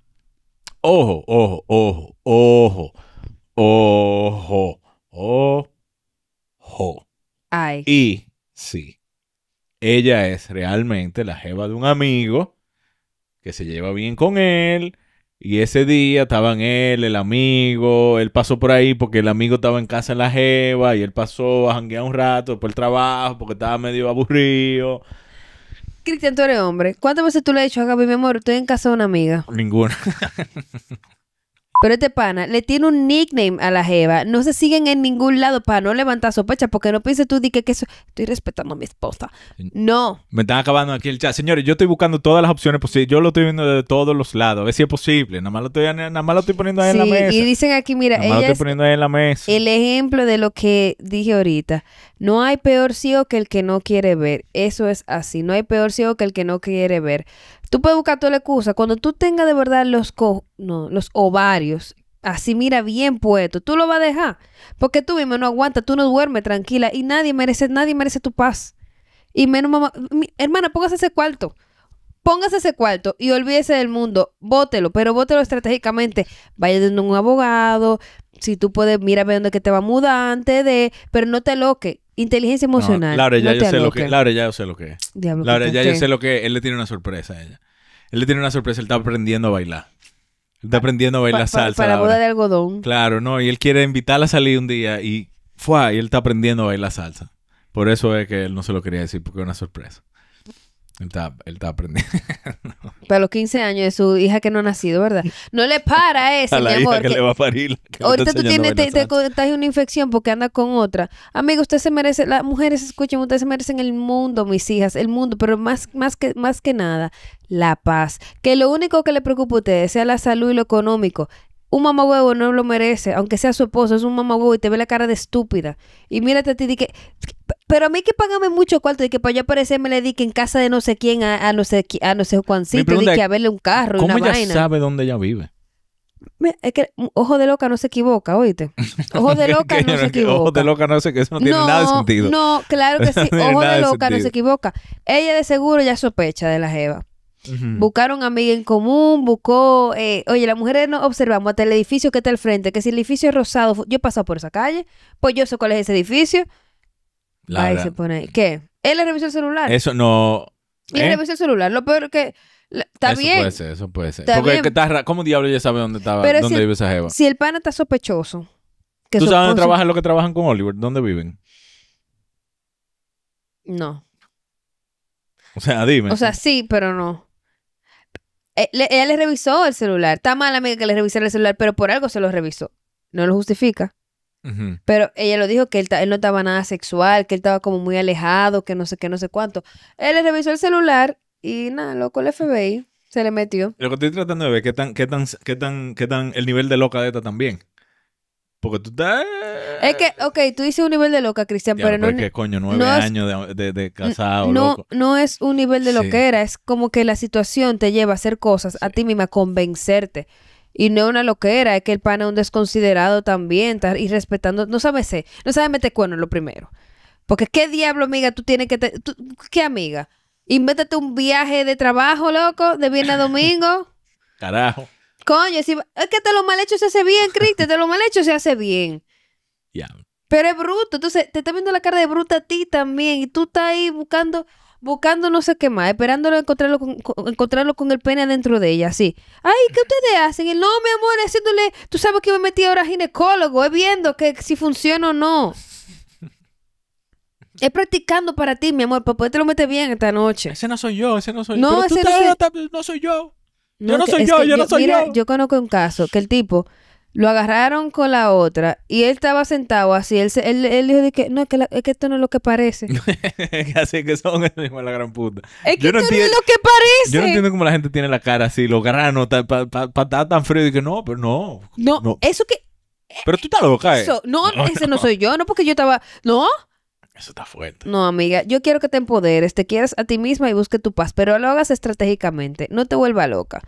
Ojo, ojo, ojo, ojo, ojo, ojo. Ay. Y sí, ella es realmente la jeva de un amigo que se lleva bien con él. Y ese día estaban él, el amigo, él pasó por ahí porque el amigo estaba en casa en la Jeva y él pasó a janguear un rato después el trabajo porque estaba medio aburrido. Cristian, tú eres hombre. ¿Cuántas veces tú le has dicho, Gaby, mi amor, estoy en casa de una amiga? Ninguna. Pero este pana le tiene un nickname a la Jeva. No se siguen en ningún lado para no levantar sospecha, porque no pienses tú, di que, eso... estoy respetando a mi esposa. No. Me están acabando aquí el chat. Señores, yo estoy buscando todas las opciones posibles. Yo lo estoy viendo de todos los lados. A ver si es posible. Nada más lo estoy, nada más lo estoy poniendo ahí en la mesa. Y dicen aquí, mira, nada lo la mesa. El ejemplo de lo que dije ahorita. No hay peor ciego que el que no quiere ver. Eso es así. No hay peor ciego que el que no quiere ver. Tú puedes buscar toda la excusa. Cuando tú tengas de verdad los co no, los ovarios, así mira bien puesto, tú lo vas a dejar, porque tú mismo no aguantas, tú no duermes tranquila y nadie merece, nadie merece tu paz. Y menos mamá, hermana, póngase ese cuarto. Póngase ese cuarto y olvídese del mundo, bótelo, pero bótelo estratégicamente. Vaya de un abogado, si tú puedes, mira ve dónde que te va a mudar antes de, pero no te loque. Inteligencia emocional. No, ya yo sé lo que, claro ya yo sé lo que es. Diablo ya yo sé lo que es. Él le tiene una sorpresa a ella. Él le tiene una sorpresa, él está aprendiendo a bailar. Está aprendiendo a bailar salsa. Para la boda de algodón. Claro, no, y él quiere invitarla a salir un día y fue, y él está aprendiendo a bailar salsa. Por eso es que él no se lo quería decir, porque era una sorpresa. Él está, aprendiendo. Para los 15 años de su hija que no ha nacido, ¿verdad? No le para eso, a la Hija que, le va a parir. Ahorita tú tienes, te, una infección porque anda con otra. Amigo, usted se merece, las mujeres, escuchen, ustedes se merecen el mundo, mis hijas, el mundo, pero más, más, que, más que nada, la paz. Que lo único que le preocupa a ustedes sea la salud y lo económico un mamagüevo no lo merece, aunque sea su esposo, es un mamagüevo y te ve la cara de estúpida. Y mírate a ti, di que, pero a mí que págame mucho cuarto, Y que para yo me le di que en casa de no sé quién, a, no sé a no sé Juancito, di que a verle un carro, ¿cómo una ella sabe dónde ella vive? Es que mm, ojo de loca no se equivoca, oíste. Ojo de loca no se equivoca. Ojo de loca no se qué, eso no tiene nada de sentido. No, claro que sí. Ojo de loca no se equivoca. Ella de seguro ya sospecha de la Jeva. Buscaron a Buscaron amiga en común, buscó, eh, oye, las mujeres nos observamos hasta el edificio que está al frente, que si el edificio es rosado, yo he pasado por esa calle, pues yo sé cuál es ese edificio. Ahí se pone ¿Qué? Él le revisó el celular. Eso no. Él le ¿eh? revisó el celular. Lo peor que. Está eso puede ser, eso puede ser. Está Porque está, ¿cómo diablo ya sabe dónde estaba, dónde vive esa jeva? Si el pana está sospechoso. ¿Tú sabes dónde trabajan los que trabajan con Oliver? ¿Dónde viven? No. O sea, dime. O sea, sí, pero no. Eh, ella le revisó el celular. Está mal, amiga, que le revisara el celular, pero por algo se lo revisó. No lo justifica. Pero ella lo dijo que él, no estaba nada sexual, que él estaba como muy alejado, que no sé qué, no sé cuánto. Él le revisó el celular y nada, loco, el FBI se le metió. Lo que estoy tratando de ver, ¿qué tan, qué tan, qué tan, qué tan el nivel de loca de esta también? Porque tú estás... Es que, ok, tú dices un nivel de loca, Cristian, pero, no... Es coño, nueve no años de, no, no es un nivel de loquera. Es como que la situación te lleva a hacer cosas a ti misma, convencerte. Y no es una loquera, es que el pana es un desconsiderado también, y irrespetando... No sabes, qué no sabes meter cuerno lo primero. Porque qué diablo, amiga, tú tienes que... ¿Qué amiga? Invéntate un viaje de trabajo, loco, de viernes a domingo. Carajo. Coño, es que te lo mal hecho se hace bien, Chris. Te lo mal hecho se hace bien. Ya. Pero es bruto. Entonces, te está viendo la cara de bruta a ti también. Y tú estás ahí buscando, buscando no sé qué más, esperándolo encontrarlo con, encontrarlo con el pene adentro de ella, así. Ay, ¿qué ustedes hacen? Y, no, mi amor, haciéndole. Tú sabes que me metí ahora a ginecólogo, es eh, viendo que si funciona o no. Es practicando para ti, mi amor, para poderte lo meter bien esta noche. Ese no soy yo, ese no soy yo. No, ese no soy yo yo no soy yo, yo, no soy mira, yo. Yo conozco un caso que el tipo lo agarraron con la otra y él estaba sentado así. Él, él, él dijo de que no, es que, es que, esto no es lo que parece. así que son la gran puta. Es que yo no esto entiendo, no es lo que parece. Yo no entiendo cómo la gente tiene la cara así, los granos, para estar tan frío y que no, pero no. No, no. eso que. Pero tú estás loca, eh. Eso, no, ese no soy yo, no porque yo estaba. No, eso está fuerte. No, amiga, yo quiero que te empoderes, te quieras a ti misma y busque tu paz, pero lo hagas estratégicamente, no te vuelva loca.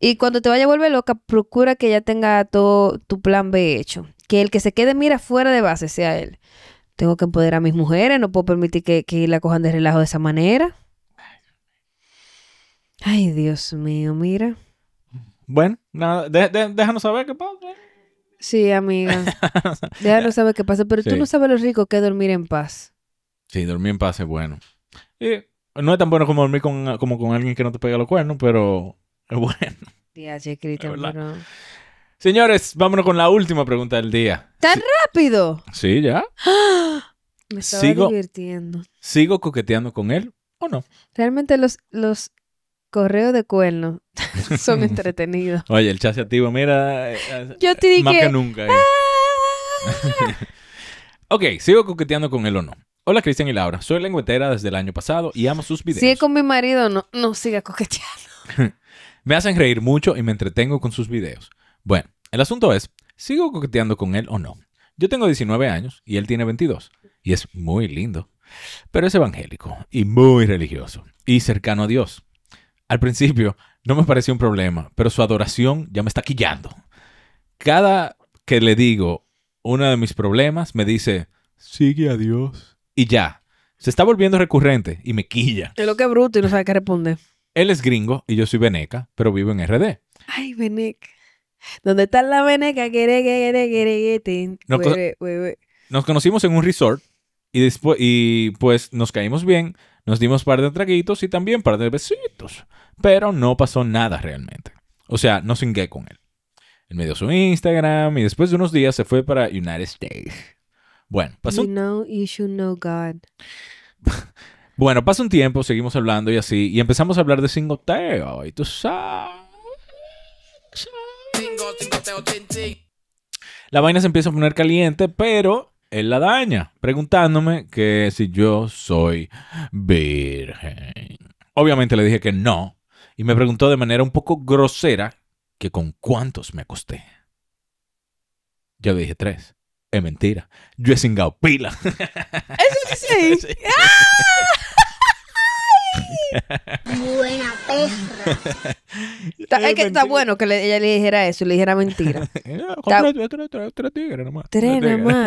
Y cuando te vaya a volver loca, procura que ya tenga todo tu plan B hecho. Que el que se quede, mira, fuera de base sea él. Tengo que empoderar a mis mujeres, no puedo permitir que, la cojan de relajo de esa manera. Ay, Dios mío, mira. Bueno, nada, déjanos saber qué pasa. Sí, amiga. ya no sabe qué pasa, pero tú no sabes lo rico que es dormir en paz. Sí, dormir en paz es bueno. no es tan bueno como dormir con, como con alguien que no te pega los cuernos, pero es bueno. sí, Señores, vámonos con la última pregunta del día. ¿Tan rápido? Sí, ya. Me estaba sigo, divirtiendo. ¿Sigo coqueteando con él o no? Realmente los, los Correo de cuerno, son entretenidos. Oye, el chat activo, mira. Yo te dije. Más que nunca. Eh. ok, sigo coqueteando con él o no. Hola Cristian y Laura, soy lengüetera desde el año pasado y amo sus videos. Sigue con mi marido, no, no siga coqueteando. me hacen reír mucho y me entretengo con sus videos. Bueno, el asunto es, ¿sigo coqueteando con él o no? Yo tengo 19 años y él tiene 22 y es muy lindo, pero es evangélico y muy religioso y cercano a Dios. Al principio no me parecía un problema, pero su adoración ya me está quillando. Cada que le digo uno de mis problemas, me dice, sigue a Dios. Y ya, se está volviendo recurrente y me quilla. Es lo que es bruto y no sabe qué responder. Él es gringo y yo soy veneca, pero vivo en RD. Ay, veneca. ¿Dónde está la veneca? Nos, nos conocimos en un resort y, después, y pues nos caímos bien nos dimos par de traguitos y también par de besitos. Pero no pasó nada realmente. O sea, no singué con él. Él me dio su Instagram y después de unos días se fue para United States. Bueno, pasó. bueno, pasa un tiempo, seguimos hablando y así. Y empezamos a hablar de singoteo. Y tú La vaina se empieza a poner caliente, pero él la daña, preguntándome que si yo soy virgen. Obviamente le dije que no, y me preguntó de manera un poco grosera que con cuántos me acosté. Yo le dije tres. Es mentira. Yo he cingado pila. Eso sí. ¡Ah! Buena perra. Eh, es que está bueno que ella le dijera eso, le dijera mentira. Eh, tres tigres Tres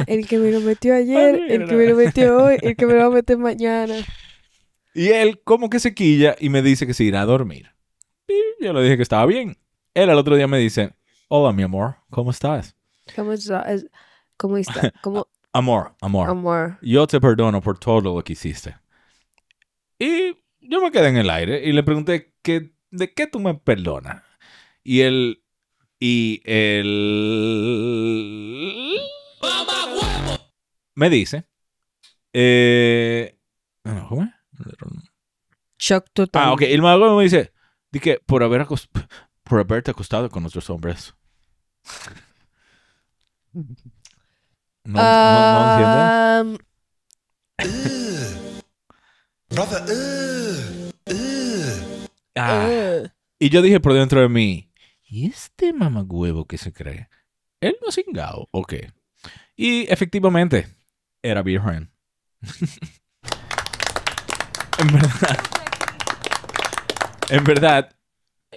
El que me lo metió ayer, el que me lo metió hoy, el que me lo va a meter mañana. Y él como que se quilla y me dice que se irá a dormir. Y yo le dije que estaba bien. Él al otro día me dice, hola mi amor, ¿cómo estás? ¿Cómo estás? ¿Cómo estás? ¿Cómo... Amor, amor. Amor. Yo te perdono por todo lo que hiciste. Y yo me quedé en el aire y le pregunté, ¿de qué tú me perdonas? Y él, y él... Me dice, eh, ¿cómo Shock total. Ah, ok. El mago me dice, dije, por, haber por haberte acostado con otros hombres. ¿No, no, ah, uh. Ah. Y yo dije por dentro de mí, ¿y este mamagüevo que se cree? ¿Él no ha cingado o Y efectivamente, era Birren. en verdad. En verdad,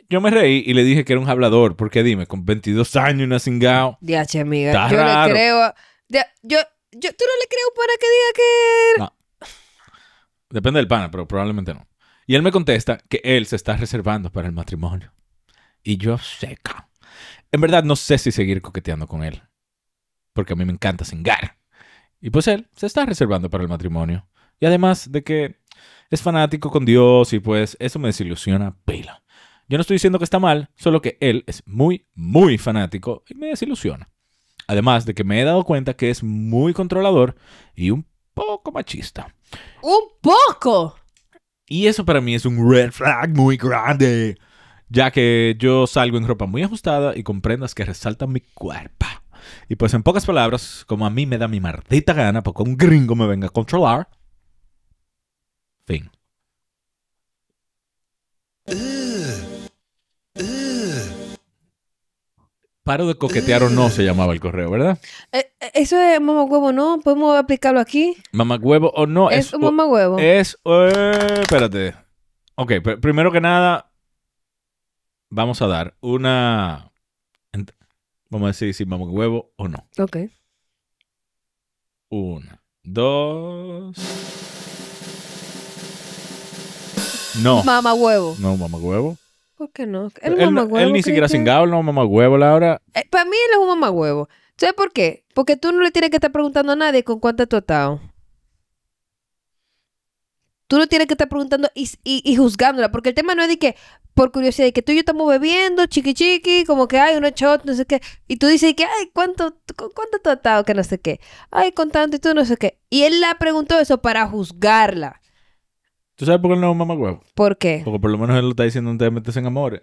yo me reí y le dije que era un hablador, porque dime, con 22 años y una cingao. Diache, amiga. yo le creo. yo, tú no le creo para que diga que. No. Depende del pana, pero probablemente no. Y él me contesta que él se está reservando para el matrimonio. Y yo seca. En verdad no sé si seguir coqueteando con él. Porque a mí me encanta cingar. Y pues él se está reservando para el matrimonio. Y además de que es fanático con Dios y pues eso me desilusiona Pila. Yo no estoy diciendo que está mal, solo que él es muy, muy fanático y me desilusiona. Además de que me he dado cuenta que es muy controlador y un poco machista. ¡Un poco! Y eso para mí es un red flag muy grande, ya que yo salgo en ropa muy ajustada y con prendas que resaltan mi cuerpo. Y pues en pocas palabras, como a mí me da mi maldita gana, porque un gringo me venga a controlar. Fin. Paro de coquetear o no se llamaba el correo, ¿verdad? Eh, eh, eso es mamá huevo, ¿no? ¿Podemos aplicarlo aquí? Mamá huevo o no. Es, es un huevo. Es. espérate. Ok, primero que nada, vamos a dar una. Vamos a decir si mamá huevo o no. Ok. Una, dos. No. Mamá huevo. No, mama huevo. ¿Por qué no? Él, él ni siquiera cingado, él no es huevo Laura. hora. Eh, para mí él es un mamá huevo. ¿Sabes por qué? Porque tú no le tienes que estar preguntando a nadie con cuánto tú atado. Tú no tienes que estar preguntando y, juzgándola, porque el tema no es de que, por curiosidad, que tú y yo estamos bebiendo, chiqui chiqui, como que hay una shot, no sé qué, y tú dices que, ay, ¿cuánto, con cuánto tú atado? Que no sé qué, ay, con tanto y tú no sé qué. Y él la preguntó eso para juzgarla. ¿Tú sabes por qué no es un mamagüevo? ¿Por qué? Porque por lo menos él lo está diciendo antes de meterse en amores.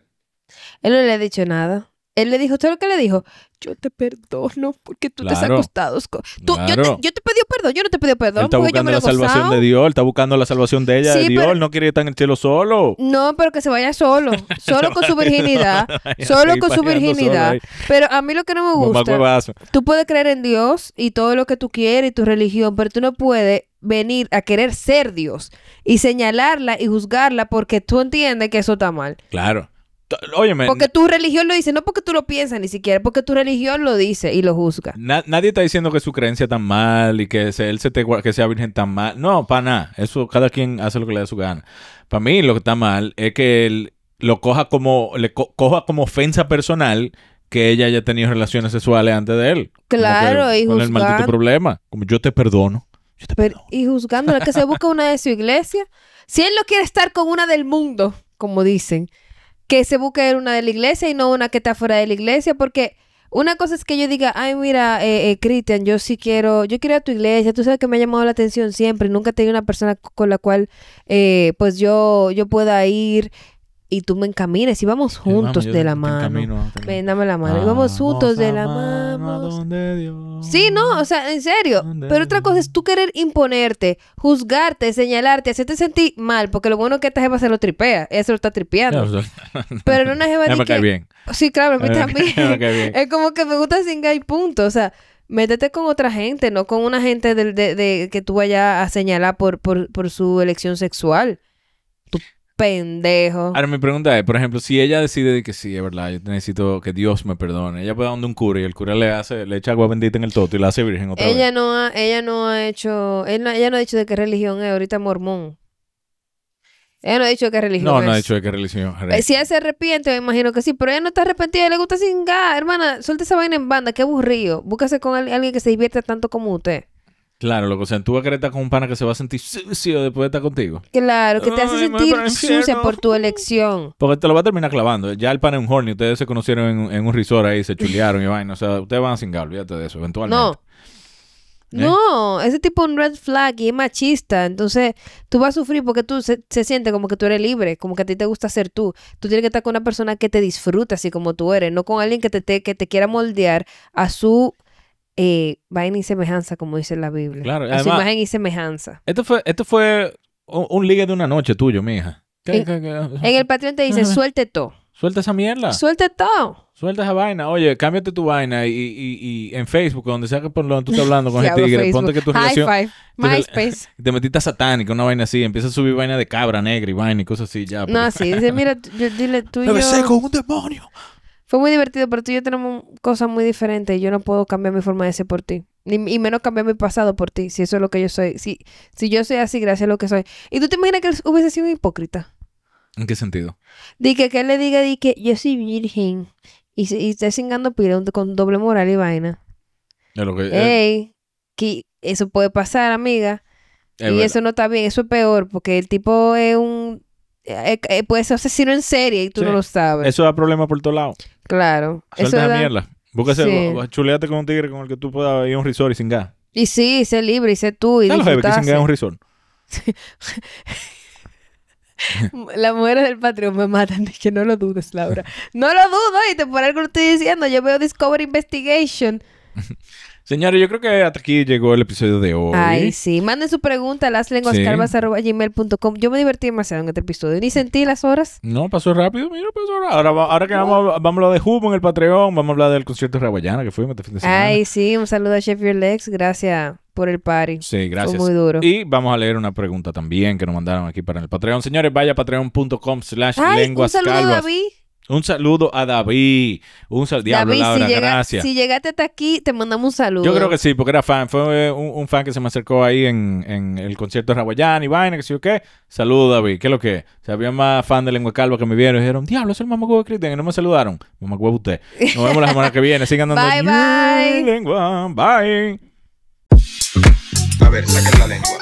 Él no le ha dicho nada. Él le dijo, ¿usted lo que le dijo? Yo te perdono porque tú te has acostado. yo, te, yo pedí perdón, yo no te pedí Él perdón está yo la salvación de Dios, él está buscando la salvación de ella, de Dios, no quiere estar en el cielo solo. No, pero que se vaya solo, solo con su virginidad, solo con su virginidad. pero a mí lo que no me gusta, tú puedes creer en Dios y todo lo que tú quieres y tu religión, pero tú no puedes venir a querer ser Dios y señalarla y juzgarla porque tú entiendes que eso está mal. Claro. Óyeme, porque tu religión lo dice, no porque tú lo piensas ni siquiera, porque tu religión lo dice y lo juzga. nadie está diciendo que su creencia tan mal y que él se te, que sea virgen tan mal. No, para nada. Eso cada quien hace lo que le dé su gana. Para mí lo que está mal es que él lo coja como le coja como ofensa personal que ella haya tenido relaciones sexuales antes de él. Claro, y Con el maldito problema. Como yo te perdono y juzgándola, que se busca una de su iglesia. Si él no quiere estar con una del mundo, como dicen, que se busque una de la iglesia y no una que está fuera de la iglesia, porque una cosa es que yo diga, ay, mira, eh, eh Cristian, yo sí quiero, yo quiero a tu iglesia, tú sabes que me ha llamado la atención siempre, nunca he tenido una persona con la cual, eh, pues yo, yo pueda ir, y tú me encamines y vamos juntos de la mano. la mano. y vamos juntos de la mano. Sí, no, o sea, en serio. Pero otra cosa es tú querer imponerte, juzgarte, señalarte, hacerte sentir mal, porque lo bueno es que esta jeva se lo tripea, ella lo está tripeando. pero no una jeva ni que... bien. Sí, claro, a mí también. es como que me gusta sin gay, punto, o sea, métete con otra gente, no con una gente que tú vayas a señalar por, por su elección sexual. Tú pendejo. Ahora, mi pregunta es, por ejemplo, si ella decide que sí, es verdad, yo necesito que Dios me perdone, ella puede donde un cura y el cura le hace, le echa agua bendita en el toto y la hace virgen otra ella No ha, ella no ha hecho, ella no ha dicho de qué religión es, ahorita mormón. Ella no ha dicho de qué religión no, es. No, ha dicho de qué religión es. Eh, si ella se arrepiente, me imagino que sí, pero ella no está arrepentida, le gusta cingar. Hermana, suelta esa vaina en banda, qué aburrido. Búscase con alguien que se divierta tanto como usted. Claro, lo que sea, tú vas a querer estar con un pana que se va a sentir sucio después de estar contigo. Claro, que te hace sentir sucio por tu elección. Porque te lo va a terminar clavando. Ya el pana es un horny. Ustedes se conocieron en, un risor ahí, se chulearon y vaina. O sea, ustedes van a singar. olvídate de eso, eventualmente. No. ¿Eh? No, ese tipo es un red flag y es machista. Entonces, tú vas a sufrir porque tú se, sientes siente como que tú eres libre, como que a ti te gusta ser tú. Tú tienes que estar con una persona que te disfruta así como tú eres, no con alguien que que te quiera moldear a su eh, vaina y semejanza, como dice la Biblia. Claro, imagen y semejanza. Esto fue, esto fue un, un ligue de una noche tuyo, mija. En, en, el Patreon te dice, suelte todo. Suelta esa mierda. Suelte todo. Suelta esa vaina. Oye, cámbiate tu vaina y, y, y en Facebook, donde sea que por lo tú estás hablando con gente tigre, ponte que tu relación... High five. MySpace. Te, metiste a satánica, una vaina así. Empieza a subir vaina de cabra negra y vaina y cosas así ya. No, así pues. Dice, mira, yo, dile tú yo... Me besé con un demonio. Fue muy divertido, pero tú y yo tenemos cosas muy diferentes. Yo no puedo cambiar mi forma de ser por ti. Ni, y menos cambiar mi pasado por ti, si eso es lo que yo soy. Si, si yo soy así, gracias a lo que soy. ¿Y tú te imaginas que hubiese sido hipócrita? ¿En qué sentido? di que él le diga, di que yo soy virgen y, y esté singando pila con doble moral y vaina. que, eso puede pasar, amiga. y eso no está bien, eso es peor, porque el tipo es un... Eh, eh, puede ser asesino en serie y tú no lo sabes. Eso da problemas por todos lados. Claro. Suelta esa mierda. Búscase, chuleate con un tigre con el que tú puedas ir a un resort y sin gas. Y sí, sé libre, y sé tú, y lo que sin gas es un resort. Sí. Las mujeres del Patreon me matan, que no lo dudes, Laura. No lo dudo, y te por algo lo estoy diciendo. Yo veo Discovery Investigation. Señores, yo creo que hasta aquí llegó el episodio de hoy. Ay, sí. Manden su pregunta a laslenguascarvas.gmail.com. Yo me divertí demasiado en este episodio. Ni sentí las horas. No, pasó rápido. Mira, pasó rápido. Ahora, ahora que vamos, a, vamos a hablar de Hubo en el Patreon, vamos a hablar del concierto de Raguayana que fuimos este fin Ay, sí. Un saludo a Chef Your Legs. Gracias por el party. Sí, gracias. Fue muy duro. Y vamos a leer una pregunta también que nos mandaron aquí para el Patreon. Señores, vaya a patreon.com slash lenguas un saludo, David. Un saludo a David. Un saludo. Diablo, David, Laura, gracias. Si llegaste hasta aquí, te mandamos un saludo. Yo creo que sí, porque era fan. Fue eh, un, fan que se me acercó ahí en, el concierto de Rawayán y vaina, que sé yo qué. Saludo, David. ¿Qué es lo que? Se había más fan de Lengua Calva que me vieron y dijeron, diablo, es el mamacuevo de Cristian. Y no me saludaron. Mamacuevo usted. Nos vemos la semana que viene. Sigan dando... Bye, bye. Lengua. Bye. A ver, saquen la lengua.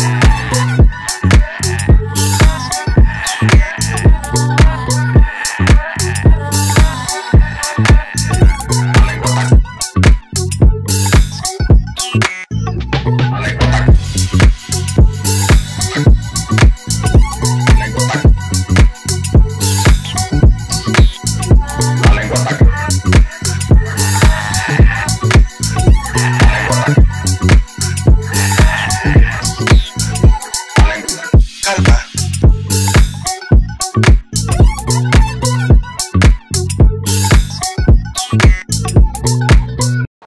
Ah.